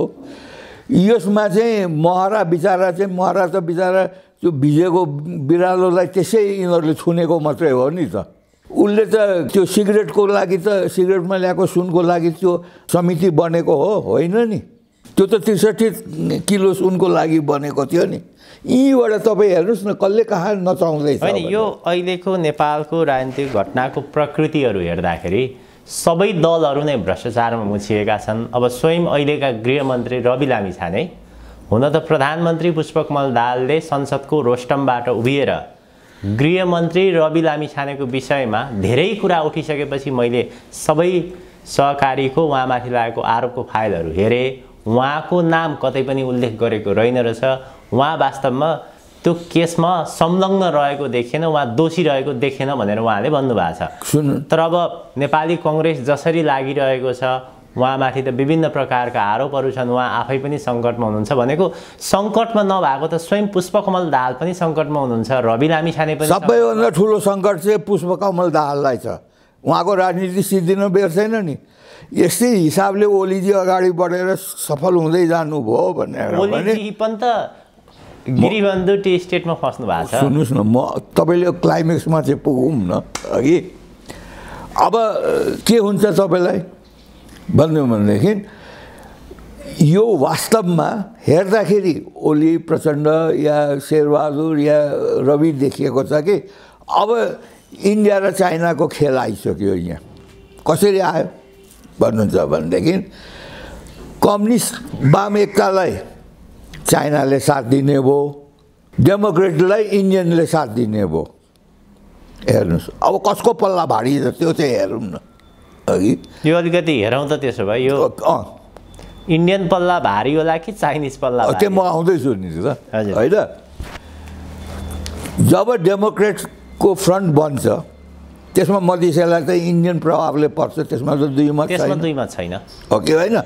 यसमा चाहिँ महरा बिचरा चाहिँ महरा त बिचरा त्यो भिजेको बिरालोलाई त्यसै यिनीहरूले छुनेको मात्रै हो नि त उसले त त्यो सिगरेटको लागि त सिगरेटमा ल्याएको सुनको लागि त्यो समिति बनेको हो होइन नि त्यो त त्रिसठी किलो सुनको लागि बनेको थियो नि यहीँबाट तपाईँ हेर्नुहोस् न कसले कहाँ नचाउँदैछ होइन यो अहिलेको नेपालको राजनीतिक घटनाको प्रकृतिहरू हेर्दाखेरि सबै दलहरू नै भ्रष्टाचारमा मुछिएका छन् अब स्वयं अहिलेका गृहमन्त्री रवि लामिछाने हुन त प्रधानमन्त्री पुष्पकमल दाहालले संसदको रोस्टमबाट उभिएर गृहमन्त्री रवि लामिछानेको विषयमा धेरै कुरा उठिसकेपछि मैले सबै सहकारीको उहाँमाथि लागेको आरोपको फाइलहरू हेरेँ उहाँको नाम कतै पनि उल्लेख गरेको रहेन रहेछ उहाँ वास्तवमा त्यो केसमा संलग्न रहेको देखेन उहाँ दोषी रहेको देखेन भनेर उहाँले भन्नुभएको छ तर अब नेपाली कङ्ग्रेस जसरी लागिरहेको छ उहाँमाथि त विभिन्न प्रकारका आरोपहरू छन् उहाँ आफै पनि सङ्कटमा हुनुहुन्छ भनेको सङ्कटमा नभएको त स्वयं पुष्पकमल दाहाल पनि सङ्कटमा हुनुहुन्छ रवि छाने पनि सबैभन्दा ठुलो सङ्कट चाहिँ पुष्पकमल दाहाललाई छ उहाँको राजनीति सिद्धिन बेर्छैन नि यस्तै हिसाबले ओलीजी अगाडि बढेर सफल हुँदै जानुभयो भनेर पनि त गिरिबन्धु टी स्टेटमा फस्नु भएको छ सुन्नुहोस् न म तपाईँले क्लाइमेक्समा चाहिँ पुगौँ न अघि अब के हुन्छ तपाईँलाई भन्यो भनेदेखि यो वास्तवमा हेर्दाखेरि ओली प्रचण्ड या शेरबहादुर या रवि देखिएको छ कि अब इन्डिया र चाइनाको खेल आइसक्यो यहाँ कसरी आयो भन्नुहुन्छ भनेदेखि कम्युनिस्ट वाम एकतालाई चाइनाले साथ दिने भयो डेमोक्रेटलाई इन्डियनले साथ दिने भयो हेर्नुहोस् अब कसको पल्ला भारी त्यो चाहिँ हेरौँ न अघि यो अलिकति हेरौँ त त्यसो भए यो इन्डियन पल्ला भारी होला कि चाइनिज पल्ला त्यो म आउँदैछु नि त होइन जब डेमोक्रेटको फ्रन्ट बन्छ त्यसमा मधेसीलाई चाहिँ इन्डियन प्रभावले पर्छ त्यसमा त दुई मत दुई मत छैन ओके होइन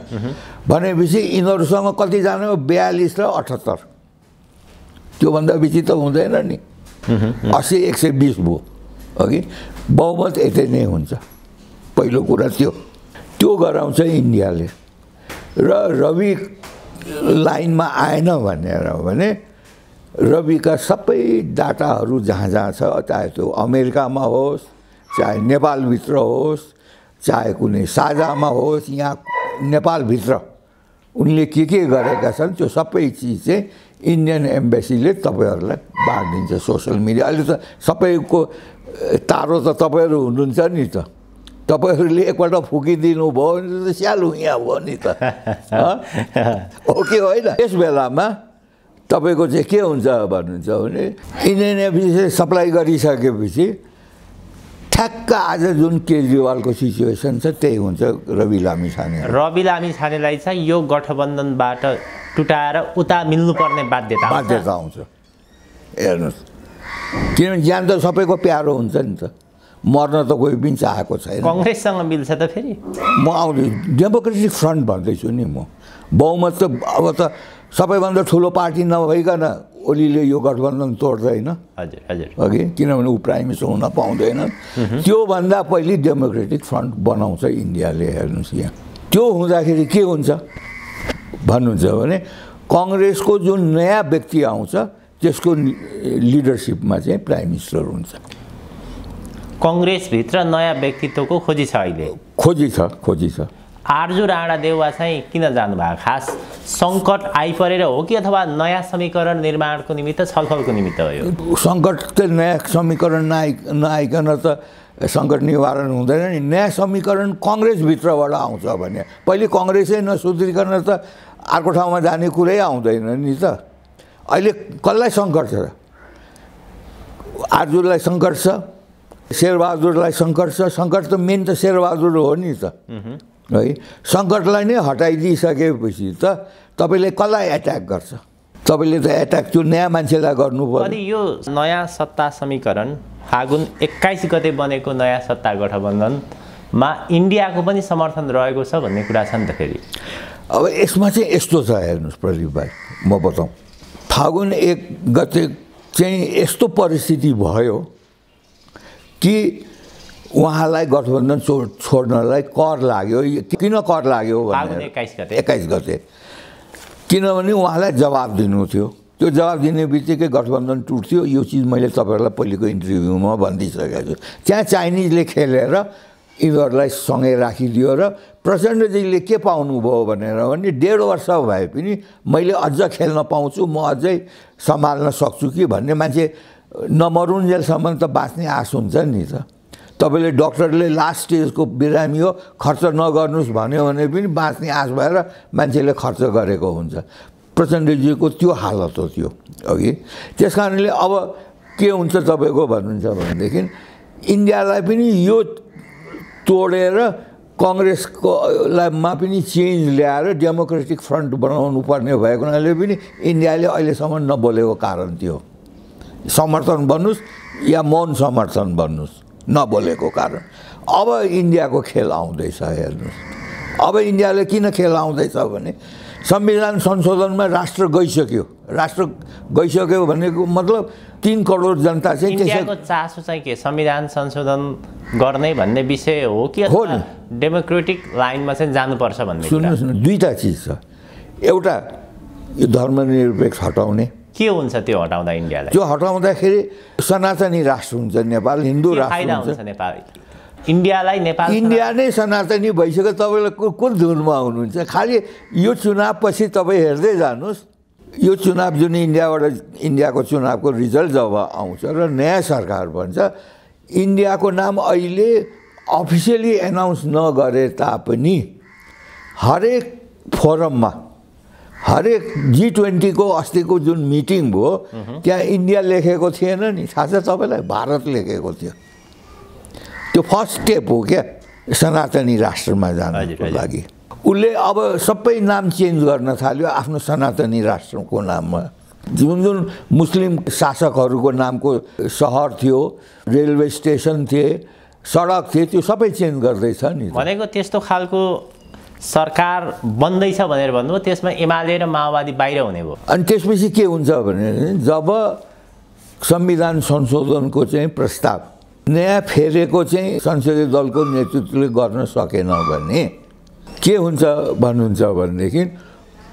भनेपछि यिनीहरूसँग कतिजना बयालिस र अठहत्तर त्योभन्दा बेसी त हुँदैन नि अस्सी एक सय बिस भयो कि बहुमत यतै नै हुन्छ पहिलो कुरा थियो त्यो गराउँछ इन्डियाले र रवि लाइनमा आएन भनेर भने रविका सबै डाटाहरू जहाँ जहाँ छ चाहे त्यो अमेरिकामा होस् चाहे नेपालभित्र होस् चाहे कुनै साझामा होस् यहाँ नेपालभित्र उनले के के गरेका छन् त्यो सबै चिज चाहिँ इन्डियन एम्बेसीले तपाईँहरूलाई बाँडिदिन्छ सोसियल मिडिया अहिले त सबैको तारो त तपाईँहरू हुनुहुन्छ नि त तपाईँहरूले एकपल्ट फुकिदिनु भयो भने त स्यालु यहाँ भयो नि त ओके होइन यस बेलामा तपाईँको चाहिँ के हुन्छ भन्नुहुन्छ भने इन्डियन सप्लाई गरिसकेपछि ठ्याक्क आज जुन केजरिवालको सिचुएसन छ त्यही हुन्छ रवि लामी छाने रवि लामी छानेलाई चाहिँ यो गठबन्धनबाट टुटाएर उता मिल्नुपर्ने बाध्यता बाध्यता आउँछ हेर्नुहोस् किनभने ज्यान त सबैको प्यारो हुन्छ नि त मर्न त कोही पनि चाहेको छैन कङ्ग्रेससँग मिल्छ त फेरि म आउने डेमोक्रेटिक फ्रन्ट भन्दैछु नि म बहुमत त अब त सबैभन्दा ठुलो पार्टी नभइकन ओलीले यो गठबन्धन तोड्दैन हजुर हजुर अघि किनभने ऊ प्राइम मिनिस्टर हुन पाउँदैन त्योभन्दा पहिले डेमोक्रेटिक फ्रन्ट बनाउँछ इन्डियाले हेर्नुहोस् यहाँ त्यो हुँदाखेरि के हुन्छ भन्नुहुन्छ भने कङ्ग्रेसको जुन नयाँ व्यक्ति आउँछ त्यसको लिडरसिपमा चाहिँ प्राइम मिनिस्टर हुन्छ कङ्ग्रेसभित्र नयाँ व्यक्तित्वको खोजी छ अहिले खोजी छ खोजी छ आर्जु राणा देउवा चाहिँ किन जानुभयो खास सङ्कट आइपरेर हो कि अथवा नयाँ समीकरण निर्माणको निमित्त छलफलको निमित्त हो यो सङ्कट त नयाँ समीकरण नआइ नआइकन त सङ्कट निवारण हुँदैन नि नयाँ समीकरण कङ्ग्रेसभित्रबाट आउँछ भने पहिले कङ्ग्रेसै नसुध्रिकन त अर्को ठाउँमा जाने कुरै आउँदैन नि त अहिले कसलाई सङ्कट छ आर्जुलाई सङ्कट छ शेरबहादुरलाई सङ्कट छ सङ्कट त मेन त शेरबहादुर हो नि त है सङ्कटलाई नै हटाइदिइसकेपछि त तपाईँले कसलाई एट्याक गर्छ तपाईँले त एट्याक त्यो नयाँ मान्छेलाई गर्नु पर्यो अनि यो नयाँ सत्ता समीकरण फागुन एक्काइस गते बनेको नयाँ सत्ता गठबन्धनमा इन्डियाको पनि समर्थन रहेको छ भन्ने कुरा छ नि त फेरि अब यसमा चाहिँ यस्तो छ हेर्नुहोस् प्रदीप भाइ म बताउँ फागुन एक गते चाहिँ यस्तो परिस्थिति भयो कि उहाँलाई गठबन्धन छो छोड्नलाई कर लाग्यो किन कर लाग्यो भने एक्काइस गते एक्काइस गते किनभने उहाँलाई जवाब दिनु थियो त्यो जवाब दिने बित्तिकै गठबन्धन टुट्थ्यो यो चिज मैले तपाईँहरूलाई पहिलेको इन्टरभ्यूमा भनिदिइसकेको छु त्यहाँ चाइनिजले खेलेर यिनीहरूलाई सँगै राखिदियो र प्रचण्डजीले के पाउनुभयो भनेर भने डेढ वर्ष भए पनि मैले अझ खेल्न पाउँछु म अझै सम्हाल्न सक्छु कि भन्ने मान्छे नमरुन्जेलसम्म त बाँच्ने आश हुन्छ नि त तपाईँले डक्टरले लास्ट स्टेजको बिरामी हो खर्च नगर्नुहोस् भन्यो भने पनि बाँच्ने आश भएर मान्छेले खर्च गरेको हुन्छ प्रचण्डजीको त्यो हालत हो त्यो अघि त्यस कारणले अब के हुन्छ तपाईँको भन्नुहुन्छ भनेदेखि इन्डियालाई पनि यो तोडेर कङ्ग्रेसकोमा पनि चेन्ज ल्याएर डेमोक्रेटिक फ्रन्ट बनाउनु पर्ने भएको हुनाले पनि इन्डियाले अहिलेसम्म नबोलेको कारण त्यो समर्थन बन्नुहोस् या मौन समर्थन बन्नुहोस् नबोलेको कारण अब इन्डियाको खेल आउँदैछ हेर्नुहोस् अब इन्डियाले किन खेल आउँदैछ भने संविधान संशोधनमा राष्ट्र गइसक्यो राष्ट्र गइसक्यो भनेको मतलब तिन करोड जनता चाहिँ चासो चाहिँ के संविधान संशोधन गर्ने भन्ने विषय हो कि हो डेमोक्रेटिक लाइनमा चाहिँ जानुपर्छ भन्ने सुन्नुहोस् न दुईवटा चिज छ एउटा यो धर्मनिरपेक्ष हटाउने के हुन्छ त्यो हटाउँदा इन्डियालाई त्यो हटाउँदाखेरि सनातनी राष्ट्र हुन्छ नेपाल हिन्दू राष्ट्र हुन्छ नेपाल इन्डियालाई नेपाल इन्डिया नै सनातनी भइसक्यो तपाईँलाई कुन धुनमा हुनुहुन्छ खालि यो चुनावपछि तपाईँ हेर्दै जानुहोस् यो चुनाव जुन इन्डियाबाट इन्डियाको चुनावको रिजल्ट जब आउँछ र नयाँ सरकार भन्छ इन्डियाको नाम अहिले अफिसियली एनाउन्स नगरे तापनि हरेक फोरममा हरेक जी ट्वेन्टीको अस्तिको जुन मिटिङ भयो त्यहाँ इन्डिया लेखेको थिएन नि थाहा छ तपाईँलाई भारत लेखेको थियो त्यो फर्स्ट स्टेप हो क्या सनातनी राष्ट्रमा जानको लागि उसले अब सबै नाम चेन्ज गर्न थाल्यो आफ्नो सनातनी राष्ट्रको नाममा जुन जुन मुस्लिम शासकहरूको नामको सहर थियो रेलवे स्टेसन थिए सडक थिए त्यो सबै चेन्ज गर्दैछ नि भनेको त्यस्तो खालको सरकार बन्दैछ भनेर भन्नुभयो त्यसमा एमाले र माओवादी बाहिर हुने भयो अनि त्यसपछि के हुन्छ भने जब संविधान संशोधनको चाहिँ प्रस्ताव नयाँ फेरेको चाहिँ संसदीय दलको नेतृत्वले गर्न सकेन भने के हुन्छ भन्नुहुन्छ भनेदेखि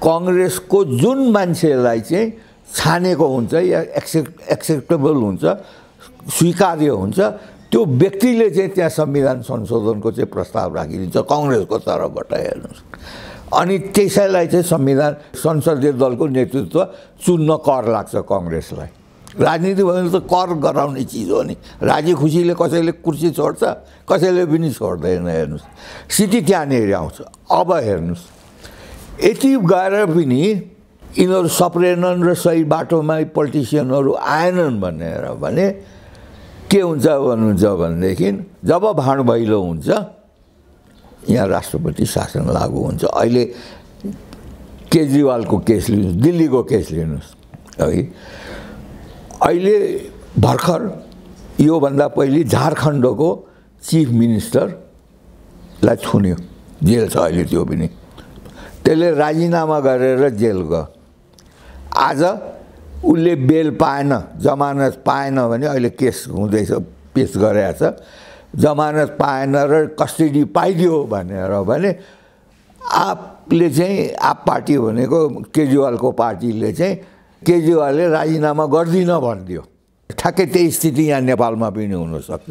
कङ्ग्रेसको जुन मान्छेलाई चाहिँ छानेको हुन्छ या एक्सेप्ट एक्सेप्टेबल हुन्छ स्वीकार्य हुन्छ त्यो व्यक्तिले चाहिँ त्यहाँ संविधान संशोधनको चाहिँ प्रस्ताव राखिदिन्छ कङ्ग्रेसको तर्फबाट हेर्नुहोस् अनि त्यसैलाई चाहिँ संविधान संसदीय दलको नेतृत्व चुन्न कर लाग्छ कङ्ग्रेसलाई राजनीति भनेको त कर गराउने चिज हो नि राजी खुसीले कसैले कुर्सी छोड्छ कसैले पनि छोड्दैन हेर्नुहोस् सिटी त्यहाँनिर आउँछ अब हेर्नुहोस् यति गएर पनि यिनीहरू सप्रेनन् र सही बाटोमा पोलिटिसियनहरू आएनन् भनेर भने के हुन्छ भन्नुहुन्छ भनेदेखि जब भाँड भैलो हुन्छ यहाँ राष्ट्रपति शासन लागु हुन्छ अहिले केजरीवालको केस लिनुहोस् दिल्लीको केस लिनुहोस् है अहिले भर्खर योभन्दा पहिले झारखण्डको चिफ मिनिस्टरलाई छुन्यो जेल छ अहिले त्यो पनि त्यसले राजीनामा गरेर जेल गयो आज उसले बेल पाएन जमानत पाएन भने अहिले केस हुँदैछ पेस गरेछ जमानत पाएन र कस्टडी पाइदियो भनेर भने आपले चाहिँ आप पार्टी भनेको केजरिवालको पार्टीले चाहिँ केजरिवालले राजीनामा गर्दिनँ भनिदियो ठ्याक्कै त्यही स्थिति यहाँ नेपालमा पनि हुनसक्छ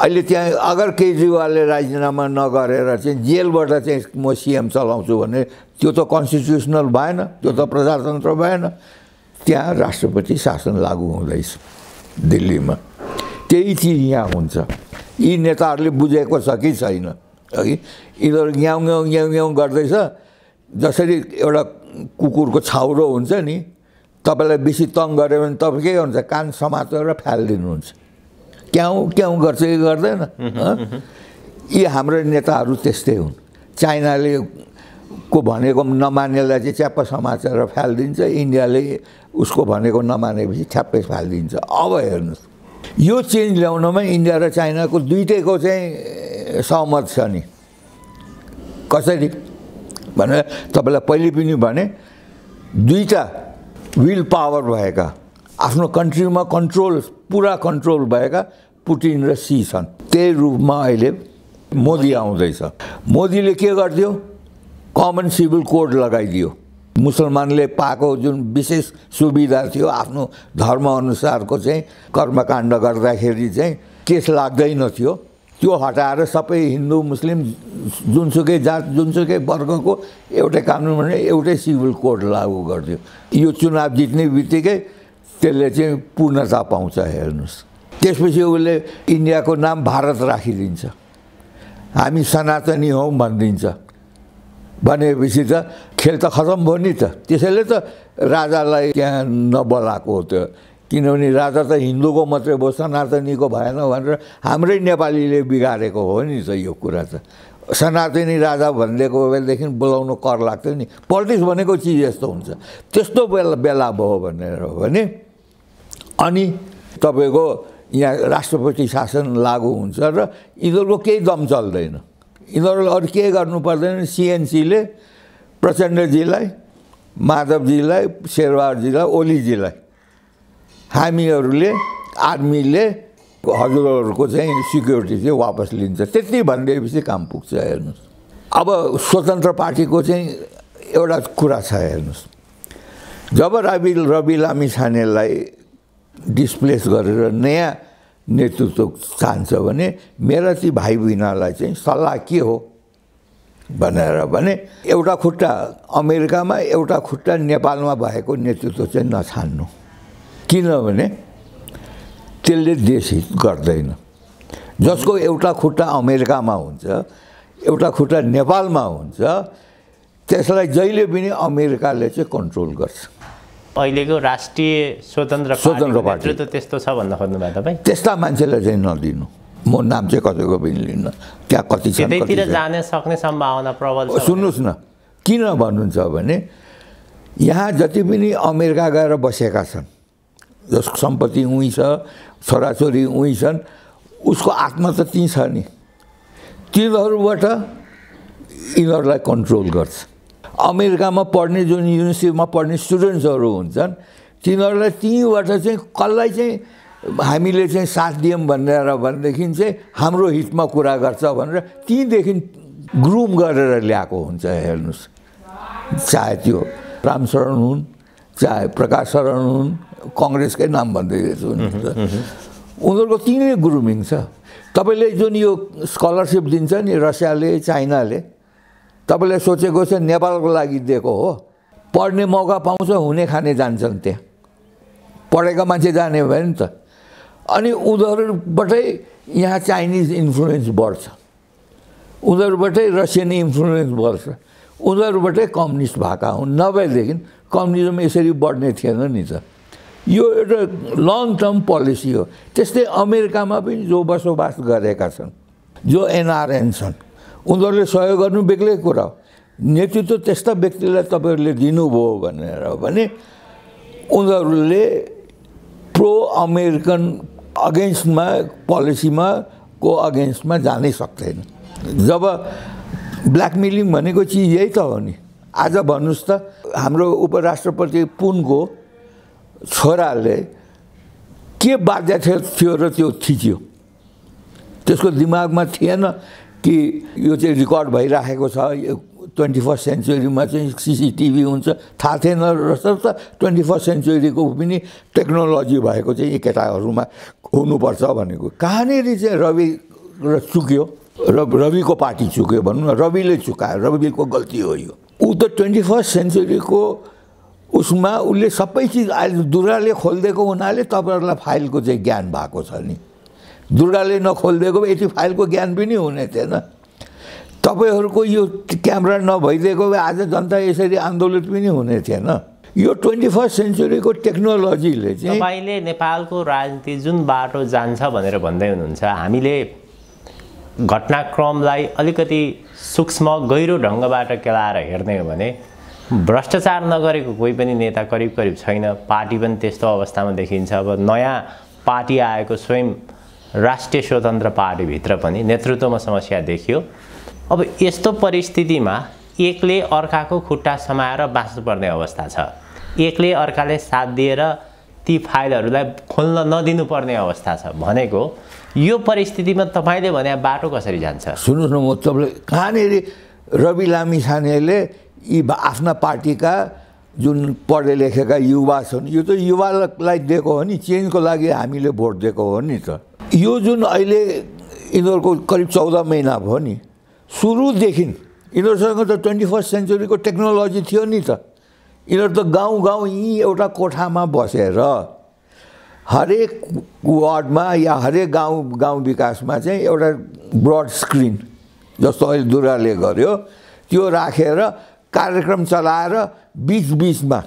अहिले त्यहाँ अगर केजरिवालले राजीनामा नगरेर चाहिँ जेलबाट चाहिँ म सिएम चलाउँछु भने त्यो त कन्स्टिट्युसनल भएन त्यो त प्रजातन्त्र भएन त्यहाँ राष्ट्रपति शासन लागु हुँदैछ दिल्लीमा त्यही चिज यहाँ हुन्छ यी नेताहरूले बुझेको छ कि छैन है यिनीहरू ग्याउँ ग्याउँ ग्याउँ ग्याउँ गर्दैछ जसरी एउटा कुकुरको छाउरो हुन्छ नि तपाईँलाई बेसी तङ गऱ्यो भने तपाईँ के हुन्छ कान समातेर फालिदिनुहुन्छ क्याउँ क्याउँ गर्छ कि गर्दैन यी हाम्रो नेताहरू त्यस्तै हुन् चाइनाले को भनेको नमान्नेलाई चाहिँ च्याप्प समाचार फालिदिन्छ इन्डियाले उसको भनेको नमानेपछि छ्याप्पै फालिदिन्छ अब हेर्नुहोस् यो चेन्ज ल्याउनमा इन्डिया र चाइनाको दुइटैको चाहिँ सहमत छ नि कसरी भनेर तपाईँलाई पहिले पनि भने दुईवटा विल पावर भएका आफ्नो कन्ट्रीमा कन्ट्रोल पुरा कन्ट्रोल भएका पुटिन र सी छन् त्यही रूपमा अहिले मोदी आउँदैछ मोदीले के गरिदियो कमन सिभिल कोड लगाइदियो मुसलमानले पाएको जुन विशेष सुविधा थियो आफ्नो धर्मअनुसारको चाहिँ कर्मकाण्ड गर्दाखेरि चाहिँ केस लाग्दैन थियो त्यो हटाएर सबै हिन्दू मुस्लिम जुनसुकै जात जुनसुकै वर्गको एउटै कानुन भने एउटै सिभिल कोड लागू गरिदियो यो चुनाव जित्ने बित्तिकै त्यसले चाहिँ पूर्णता पाउँछ हेर्नुहोस् त्यसपछि उसले इन्डियाको नाम भारत राखिदिन्छ हामी सनातनी हौँ भनिदिन्छ भनेपछि त खेल त खतम भयो नि त त्यसैले त राजालाई त्यहाँ नबोलाएको हो त्यो किनभने राजा त हिन्दूको मात्रै भयो सनातनीको भएन भनेर हाम्रै नेपालीले बिगारेको हो नि त यो कुरा त सनातनी राजा भनिदिएको बेलादेखि बोलाउनु कर लाग्थ्यो नि पोलिटिक्स भनेको चिज यस्तो हुन्छ त्यस्तो बेला बेला भयो भनेर हो भने अनि तपाईँको यहाँ राष्ट्रपति शासन लागु हुन्छ र यिनीहरूको केही दम चल्दैन यिनीहरूले अरू के गर्नु पर्दैन सिएनसीले प्रचण्डजीलाई माधवजीलाई शेरबहादुरजीलाई ओलीजीलाई हामीहरूले आर्मीले हजुरहरूको चाहिँ सिक्युरिटी चाहिँ वापस लिन्छ त्यति भनिदिएपछि काम पुग्छ हेर्नुहोस् अब स्वतन्त्र पार्टीको चाहिँ एउटा कुरा छ हेर्नुहोस् जब रवि रवि लामी छानेलाई डिस्प्लेस गरेर नयाँ नेतृत्व चाहन्छ भने मेरा ती भाइ बहिनीलाई चाहिँ सल्लाह के हो भनेर भने एउटा खुट्टा अमेरिकामा एउटा खुट्टा नेपालमा भएको नेतृत्व चाहिँ नछान्नु किनभने त्यसले देश हित गर्दैन जसको एउटा खुट्टा अमेरिकामा हुन्छ एउटा खुट्टा नेपालमा हुन्छ त्यसलाई जहिले पनि अमेरिकाले चाहिँ कन्ट्रोल गर्छ अहिलेको राष्ट्रिय स्वतन्त्र स्वतन्त्र पार्टी त त्यस्तो छ भन्न खोज्नुभयो तपाईँ त्यस्ता मान्छेलाई चाहिँ नदिनु म नाम चाहिँ कसैको पनि लिन्न त्यहाँ कति त्यतैतिर जान सक्ने सम्भावना प्रबल सुन्नुहोस् न किन भन्नुहुन्छ भने यहाँ जति पनि अमेरिका गएर बसेका छन् जसको सम्पत्ति उहीँ छ छोराछोरी उहीँ छन् उसको आत्मा त ती छ नि तिनीहरूबाट यिनीहरूलाई कन्ट्रोल गर्छ अमेरिकामा पढ्ने जुन युनिभर्सिटीमा पढ्ने स्टुडेन्ट्सहरू हुन्छन् तिनीहरूलाई तिनीबाट चाहिँ कसलाई चाहिँ हामीले चाहिँ साथ दियौँ भनेर भनेदेखि चाहिँ हाम्रो हितमा कुरा गर्छ भनेर तीदेखि ग्रुम गरेर ल्याएको हुन्छ हेर्नुहोस् चाहे त्यो राम शरण हुन् चाहे प्रकाश शरण हुन् कङ्ग्रेसकै नाम भन्दैछु उनीहरूको तिनै नै ग्रुमिङ छ तपाईँले जुन यो स्कलरसिप दिन्छ नि रसियाले चाइनाले तपाईँले सोचेको चाहिँ नेपालको लागि दिएको हो पढ्ने मौका पाउँछ हुने खाने जान्छन् त्यहाँ पढेका मान्छे जाने भयो नि त अनि उनीहरूबाटै यहाँ चाइनिज इन्फ्लुएन्स बढ्छ उनीहरूबाटै रसियन इन्फ्लुएन्स बढ्छ उनीहरूबाटै कम्युनिस्ट भएका हुन् नभएदेखि कम्युनिजम यसरी बढ्ने थिएन नि त यो एउटा लङ टर्म पोलिसी हो त्यस्तै अमेरिकामा पनि जो बसोबास गरेका छन् जो एनआरएन छन् उनीहरूले सहयोग गर्नु बेग्लै कुरा हो नेतृत्व त्यस्ता व्यक्तिलाई तपाईँहरूले दिनुभयो भनेर भने उनीहरूले प्रो अमेरिकन अगेन्स्टमा पोलिसीमा को अगेन्स्टमा जानै सक्दैन जब ब्ल्याकमेलिङ भनेको चिज यही त हो नि आज भन्नुहोस् त हाम्रो उपराष्ट्रपति पुनको छोराले के बाध्य थियो र त्यो थिच्यो त्यसको दिमागमा थिएन कि यो चाहिँ रेकर्ड भइराखेको छ यो ट्वेन्टी फर्स्ट सेन्चुरीमा चाहिँ सिसिटिभी हुन्छ थाहा थिएन रहेछ त ट्वेन्टी फर्स्ट सेन्चुरीको पनि टेक्नोलोजी भएको चाहिँ यी केटाहरूमा हुनुपर्छ भनेको कहाँनिर चाहिँ रवि र चुक्यो र रविको पार्टी चुक्यो भनौँ न रविले चुकायो रविको गल्ती हो यो ऊ त ट्वेन्टी फर्स्ट सेन्चुरीको उसमा उसले सबै चिज अहिले दुराले खोलिदिएको हुनाले तपाईँहरूलाई फाइलको चाहिँ ज्ञान भएको छ नि दुर्गाले नखोलिदिएको यति फाइलको ज्ञान पनि हुने थिएन तपाईँहरूको यो क्यामेरा नभइदिएको भए आज जनता यसरी आन्दोलित पनि हुने थिएन यो ट्वेन्टी फर्स्ट सेन्चुरीको टेक्नोलोजीले चाहिँ तपाईँले नेपालको राजनीति जुन बाटो जान्छ भनेर भन्दै हुनुहुन्छ हामीले घटनाक्रमलाई अलिकति सूक्ष्म गहिरो ढङ्गबाट केलाएर हेर्ने हो भने भ्रष्टाचार नगरेको कोही पनि नेता करिब करिब छैन पार्टी पनि त्यस्तो अवस्थामा देखिन्छ अब नयाँ पार्टी आएको स्वयं राष्ट्रिय स्वतन्त्र पार्टीभित्र पनि नेतृत्वमा समस्या देखियो अब यस्तो परिस्थितिमा एकले अर्काको खुट्टा समाएर बाँच्नुपर्ने अवस्था छ एकले अर्काले साथ दिएर ती फाइलहरूलाई खोल्न नदिनुपर्ने अवस्था छ भनेको यो परिस्थितिमा तपाईँले भने बाटो कसरी जान्छ सुन्नुहोस् न म तपाईँले कहाँनिर रवि लामी छानेले यी आफ्ना पार्टीका जुन पढे लेखेका युवा छन् यो त युवालाई दिएको हो नि चेन्जको लागि हामीले भोट दिएको हो नि त यो जुन अहिले यिनीहरूको करिब चौध महिना भयो नि सुरुदेखि यिनीहरूसँग त ट्वेन्टी फर्स्ट सेन्चुरीको टेक्नोलोजी थियो नि त यिनीहरू त गाउँ गाउँ यहीँ एउटा कोठामा बसेर हरेक वार्डमा या हरेक गाउँ गाउँ विकासमा चाहिँ एउटा ब्रड स्क्रिन जस्तो अहिले दुर्गाले गर्यो त्यो राखेर कार्यक्रम चलाएर बिच बिचमा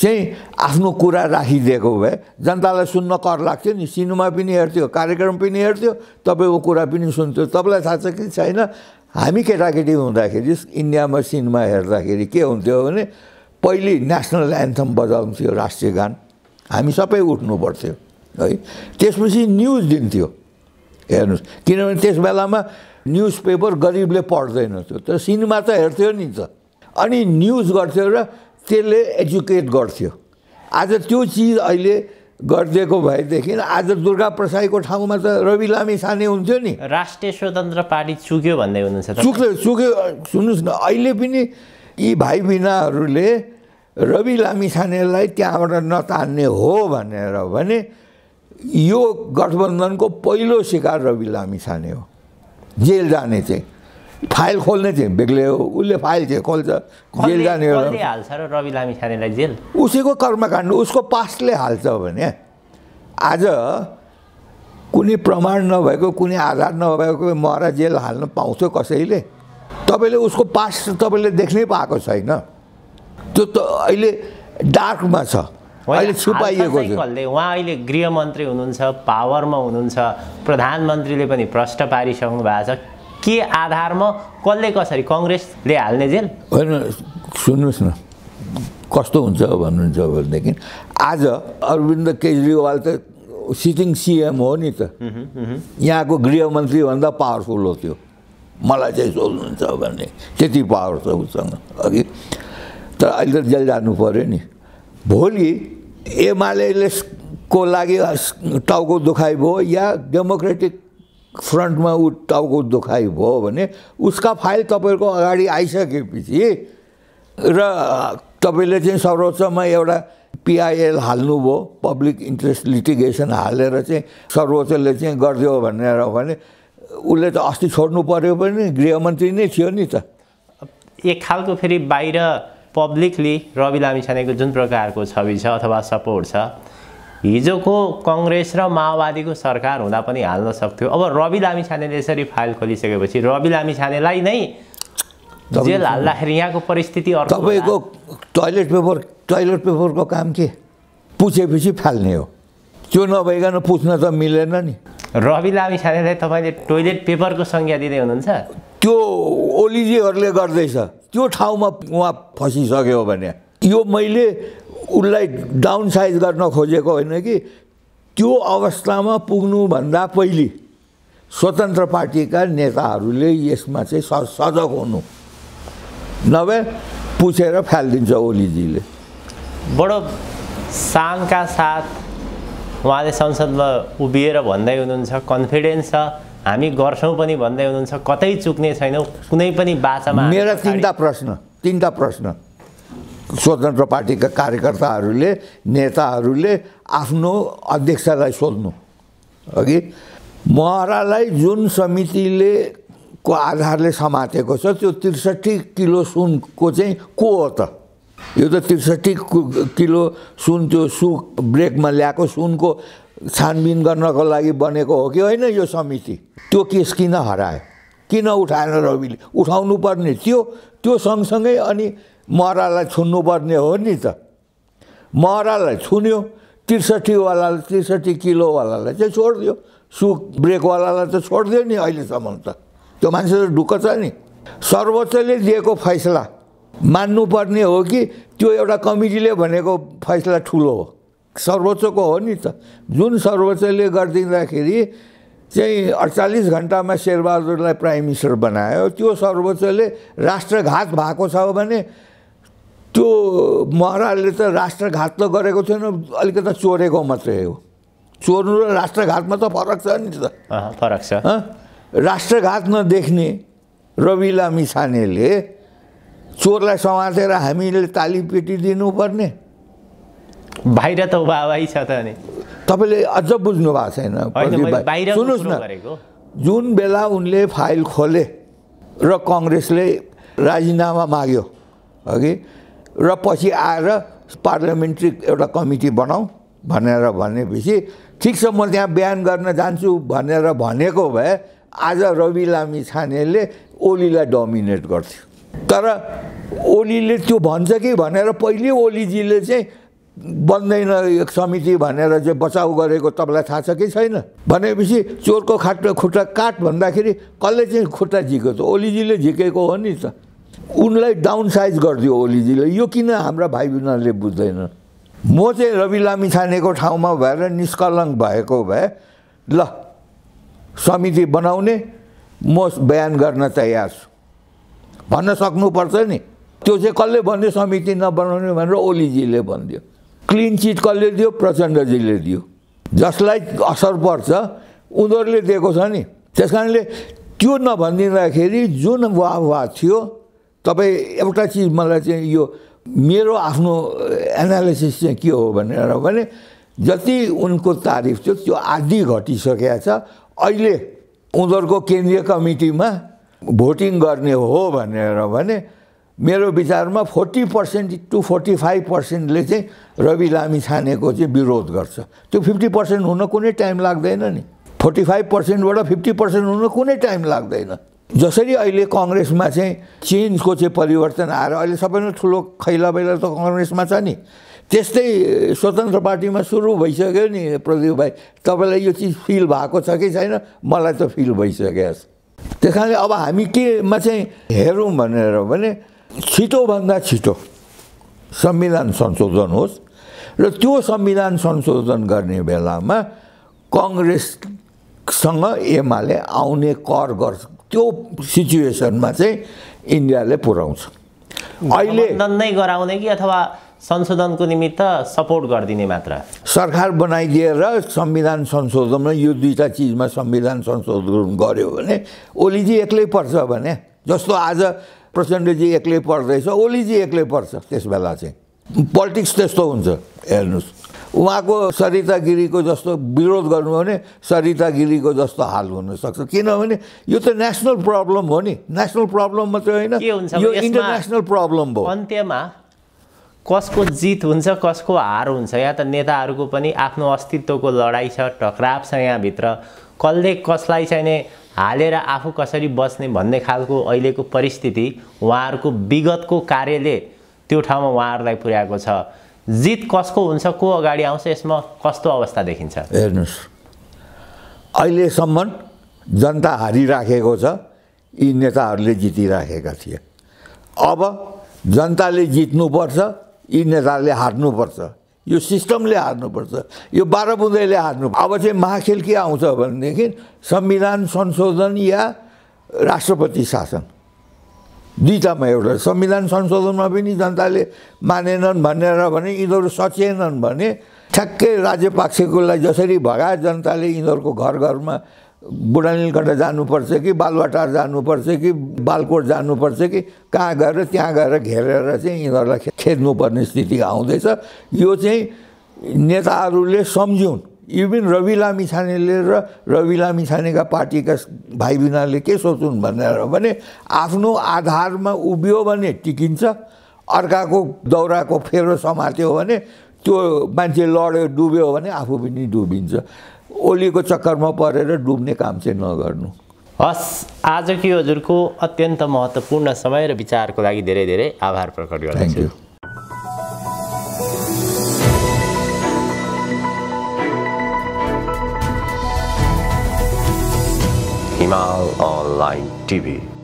चाहिँ आफ्नो कुरा राखिदिएको भए जनतालाई सुन्न कर लाग्थ्यो नि सिनेमा पनि हेर्थ्यो कार्यक्रम पनि हेर्थ्यो तपाईँको कुरा पनि सुन्थ्यो तपाईँलाई थाहा छ कि छैन हामी केटाकेटी हुँदाखेरि इन्डियामा सिनेमा हेर्दाखेरि के हुन्थ्यो भने पहिले नेसनल एन्थम बजाउँथ्यो राष्ट्रिय गान हामी सबै उठ्नु पर्थ्यो है त्यसपछि न्युज दिन्थ्यो हेर्नुहोस् किनभने त्यस बेलामा न्युज पेपर गरिबले पढ्दैनथ्यो तर सिनेमा त हेर्थ्यो नि त अनि न्युज गर्थ्यो र त्यसले एजुकेट गर्थ्यो आज त्यो चिज अहिले गरिदिएको भएदेखि आज दुर्गा प्रसाईको ठाउँमा त रवि लामी साने हुन्थ्यो नि राष्ट्रिय स्वतन्त्र पार्टी चुक्यो भन्दै हुनुहुन्छ चुक्यो चुक्यो सुन्नुहोस् न अहिले पनि यी भाइ बिनाहरूले रवि लामी सानेलाई त्यहाँबाट नतान्ने हो भनेर भने यो गठबन्धनको पहिलो शिकार रवि लामी साने हो जेल जाने चाहिँ फाइल खोल्ने चाहिँ बेग्लै हो उसले फाइल चाहिँ खोल्छ जेल जाने हो रवि लामी छानेलाई जेल उसैको कर्मकाण्ड उसको पास्टले हाल्छ भने आज कुनै प्रमाण नभएको कुनै आधार नभएको मरा जेल हाल्न पाउँछ कसैले तपाईँले उसको पास्ट तपाईँले देख्नै पाएको छैन त्यो त अहिले डार्कमा छ अहिले छुपाइएको छ उहाँ अहिले गृहमन्त्री हुनुहुन्छ पावरमा हुनुहुन्छ प्रधानमन्त्रीले पनि भ्रष्ट पारिसक्नु भएको छ के आधारमा कसले कसरी कङ्ग्रेसले हाल्ने जेल होइन सुन्नुहोस् न कस्तो हुन्छ भन्नुहुन्छ भनेदेखि आज अरविन्द केजरीवाल त सिटिङ सिएम हो नि त यहाँको गृहमन्त्रीभन्दा पावरफुल हो त्यो मलाई चाहिँ सोध्नुहुन्छ भने त्यति पावर छ उसँग अघि तर अहिले त जेल जानु पऱ्यो नि भोलि एमाले को लागि टाउको दुखाइ भयो या डेमोक्रेटिक फ्रन्टमा ऊ टाउको दुखाइ भयो भने उसका फाइल तपाईँहरूको अगाडि आइसकेपछि र तपाईँले चाहिँ सर्वोच्चमा एउटा पिआइएल हाल्नुभयो पब्लिक इन्ट्रेस्ट लिटिगेसन हालेर चाहिँ सर्वोच्चले चाहिँ गरिदियो भनेर भने उसले त अस्ति छोड्नु पऱ्यो पनि गृहमन्त्री नै थियो नि त एक खालको फेरि बाहिर पब्लिकली रवि लामिछानेको जुन प्रकारको छवि छ अथवा सपोर्ट छ हिजोको कङ्ग्रेस र माओवादीको सरकार हुँदा पनि हाल्न सक्थ्यो अब रवि लामी छानेले यसरी फाइल खोलिसकेपछि रवि लामी छानेलाई नै जेल हाल्दाखेरि यहाँको परिस्थिति तपाईँको टोइलेट पेपर टोइलेट पेपरको काम के पुछेपछि फाल्ने हो त्यो नभइकन पुछ्न त मिलेन नि रवि लामी छानेलाई तपाईँले टोइलेट पेपरको संज्ञा दिँदै हुनुहुन्छ त्यो ओलीजीहरूले गर्दैछ त्यो ठाउँमा उहाँ फसिसक्यो भने यो मैले उसलाई डाउन साइज गर्न खोजेको होइन कि त्यो अवस्थामा पुग्नुभन्दा पहिले स्वतन्त्र पार्टीका नेताहरूले यसमा चाहिँ स सजग हुनु नभए पुछेर फालिदिन्छ ओलीजीले बडो सानका साथ उहाँले संसदमा उभिएर भन्दै हुनुहुन्छ कन्फिडेन्स छ हामी गर्छौँ पनि भन्दै हुनुहुन्छ कतै चुक्ने छैनौँ कुनै पनि बाचामा मेरो तिनवटा प्रश्न तिनवटा प्रश्न स्वतन्त्र पार्टीका कार्यकर्ताहरूले नेताहरूले आफ्नो अध्यक्षलाई सोध्नु अघि महरालाई जुन समितिले को आधारले समातेको छ त्यो त्रिसठी किलो सुनको चाहिँ को हो त यो त त्रिसठी किलो सुन त्यो सु ब्रेकमा ल्याएको सुनको छानबिन गर्नको लागि बनेको हो कि होइन यो समिति त्यो केस किन हरायो किन उठाएन रविले उठाउनु पर्ने त्यो त्यो सँगसँगै अनि महरालाई छुन्नुपर्ने हो नि त महरालाई छुन्यो त्रिसठीवालालाई त्रिसठी किलोवालालाई चाहिँ छोडिदियो सु ब्रेकवालालाई त छोडिदियो नि अहिलेसम्म त त्यो मान्छे त ढुक्क छ नि सर्वोच्चले दिएको फैसला मान्नुपर्ने हो कि त्यो एउटा कमिटीले भनेको फैसला ठुलो हो सर्वोच्चको हो नि त जुन सर्वोच्चले गरिदिँदाखेरि चाहिँ अडचालिस घन्टामा शेरबहादुरलाई प्राइम मिनिस्टर बनायो त्यो सर्वोच्चले राष्ट्रघात भएको छ भने त्यो महराले त राष्ट्रघात त गरेको थिएन त चोरेको मात्रै हो चोर्नु र राष्ट्रघातमा त फरक छ नि त फरक छ राष्ट्रघात नदेख्ने रवि लामी चोरलाई समातेर हामीले ताली पेटी दिनुपर्ने बाहिर त वाही छ त नि तपाईँले अझ बुझ्नु भएको छैन सुन्नुहोस् न जुन बेला उनले फाइल खोले र कङ्ग्रेसले राजीनामा माग्यो अघि र पछि आएर पार्लियामेन्ट्री एउटा कमिटी बनाऊ भनेर भनेपछि ठिक छ म त्यहाँ बिहान गर्न जान्छु भनेर भनेको भए आज रवि लामी छानेले ओलीलाई डोमिनेट गर्थ्यो तर ओलीले त्यो भन्छ कि भनेर पहिले ओलीजीले चाहिँ बन्दैन एक समिति भनेर चाहिँ बचाउ गरेको तपाईँलाई थाहा छ कि छैन भनेपछि चोरको खाट खुट्टा काट भन्दाखेरि कसले चाहिँ खुट्टा झिक्यो त ओलीजीले झिकेको हो नि त उनलाई डाउन साइज गरिदियो ओलीजीले यो किन हाम्रा भाइ बहिनीहरूले बुझ्दैन म चाहिँ रवि लामी छानेको ठाउँमा भएर निष्कलङ भएको भए ल समिति बनाउने म बयान गर्न तयार छु भन्न सक्नुपर्छ नि त्यो चाहिँ कसले भन्यो समिति नबनाउने भनेर ओलीजीले भनिदियो क्लिन चिट कसले दियो प्रचण्डजीले दियो जसलाई असर पर्छ उनीहरूले दिएको छ नि त्यस कारणले त्यो नभनिदिँदाखेरि जुन वाह वाह थियो तपाईँ एउटा चिज मलाई चाहिँ यो मेरो आफ्नो एनालिसिस चाहिँ के हो भनेर भने जति उनको तारिफ थियो त्यो आधी घटिसकेको छ अहिले उनीहरूको केन्द्रीय कमिटीमा भोटिङ गर्ने हो भनेर भने मेरो विचारमा forty percent to forty five पर्सेन्टले चाहिँ रवि लामी छानेको चाहिँ विरोध गर्छ त्यो फिफ्टी पर्सेन्ट हुन कुनै टाइम लाग्दैन नि फोर्टी फाइभ पर्सेन्टबाट फिफ्टी पर्सेन्ट हुन कुनै टाइम लाग्दैन जसरी अहिले कङ्ग्रेसमा चाहिँ चेन्जको चाहिँ परिवर्तन आएर अहिले सबैभन्दा ठुलो खैला बैला त कङ्ग्रेसमा छ नि त्यस्तै स्वतन्त्र पार्टीमा सुरु भइसक्यो नि प्रदीप भाइ तपाईँलाई यो चिज फिल भएको छ कि छैन मलाई त फिल भइसक्यो त्यस कारणले अब हामी केमा चाहिँ हेरौँ भनेर भने छिटोभन्दा छिटो संविधान संशोधन होस् र त्यो संविधान संशोधन गर्ने बेलामा कङ्ग्रेससँग एमाले आउने कर गर्छ त्यो सिचुएसनमा चाहिँ इन्डियाले पुऱ्याउँछ अहिले नै गराउने कि अथवा संशोधनको निमित्त सपोर्ट गरिदिने मात्र सरकार बनाइदिएर संविधान संशोधनमा यो दुईवटा चिजमा संविधान संशोधन गर्यो भने ओलीजी एक्लै पर्छ भने जस्तो आज प्रचण्डजी एक्लै पर्दैछ ओलीजी एक्लै पर्छ त्यस बेला चाहिँ पोलिटिक्स त्यस्तो हुन्छ हेर्नुहोस् उहाँको सरिता गिरीको जस्तो विरोध गर्नु भने सरिता गिरीको जस्तो हाल हुनसक्छ किनभने यो त नेसनल प्रब्लम हो नि नेसनल प्रब्लम मात्रै होइन यो इन्टरनेसनल प्रब्लम हो अन्त्यमा कसको जित हुन्छ कसको हार हुन्छ या त नेताहरूको पनि आफ्नो अस्तित्वको लडाइँ छ टक्राव छ यहाँभित्र कसले कसलाई चाहिँ हालेर आफू कसरी बस्ने भन्ने खालको अहिलेको परिस्थिति उहाँहरूको विगतको कार्यले त्यो ठाउँमा उहाँहरूलाई पुर्याएको छ जित कसको हुन्छ को अगाडि आउँछ यसमा कस्तो अवस्था देखिन्छ हेर्नुहोस् अहिलेसम्म जनता हारिराखेको छ यी नेताहरूले जितिराखेका थिए अब जनताले जित्नुपर्छ यी नेताहरूले हार्नुपर्छ यो सिस्टमले हार्नुपर्छ यो बाह्र बुँदैले हार्नु अब चाहिँ महाखेल के आउँछ भनेदेखि संविधान संशोधन या राष्ट्रपति शासन दुईवटामा एउटा संविधान संशोधनमा पनि जनताले मानेनन् भनेर भने यिनीहरू सचेनन् भने ठ्याक्कै राज्यपाक्षकोलाई जसरी भगाए जनताले यिनीहरूको घर घरमा बुढानीलकण्ड जानुपर्छ कि बालवाटार जानुपर्छ कि बालकोट जानुपर्छ कि कहाँ गएर त्यहाँ गएर घेरेर चाहिँ यिनीहरूलाई खेद्नुपर्ने स्थिति आउँदैछ यो चाहिँ नेताहरूले सम्झ्यौँ इभन रवि लामिछानेले र रवि लामिछानेका पार्टीका भाइ बिनाले के सोचुन् भनेर भने आफ्नो आधारमा उभियो भने टिकिन्छ अर्काको दौराको फेरो समात्यो भने त्यो मान्छे लड्यो डुब्यो भने आफू पनि डुबिन्छ ओलीको चक्करमा परेर डुब्ने काम चाहिँ नगर्नु हस् आजकी हजुरको अत्यन्त महत्त्वपूर्ण समय र विचारको लागि धेरै धेरै आभार प्रकट थ्याङ्क गर्छु Imal Online TV.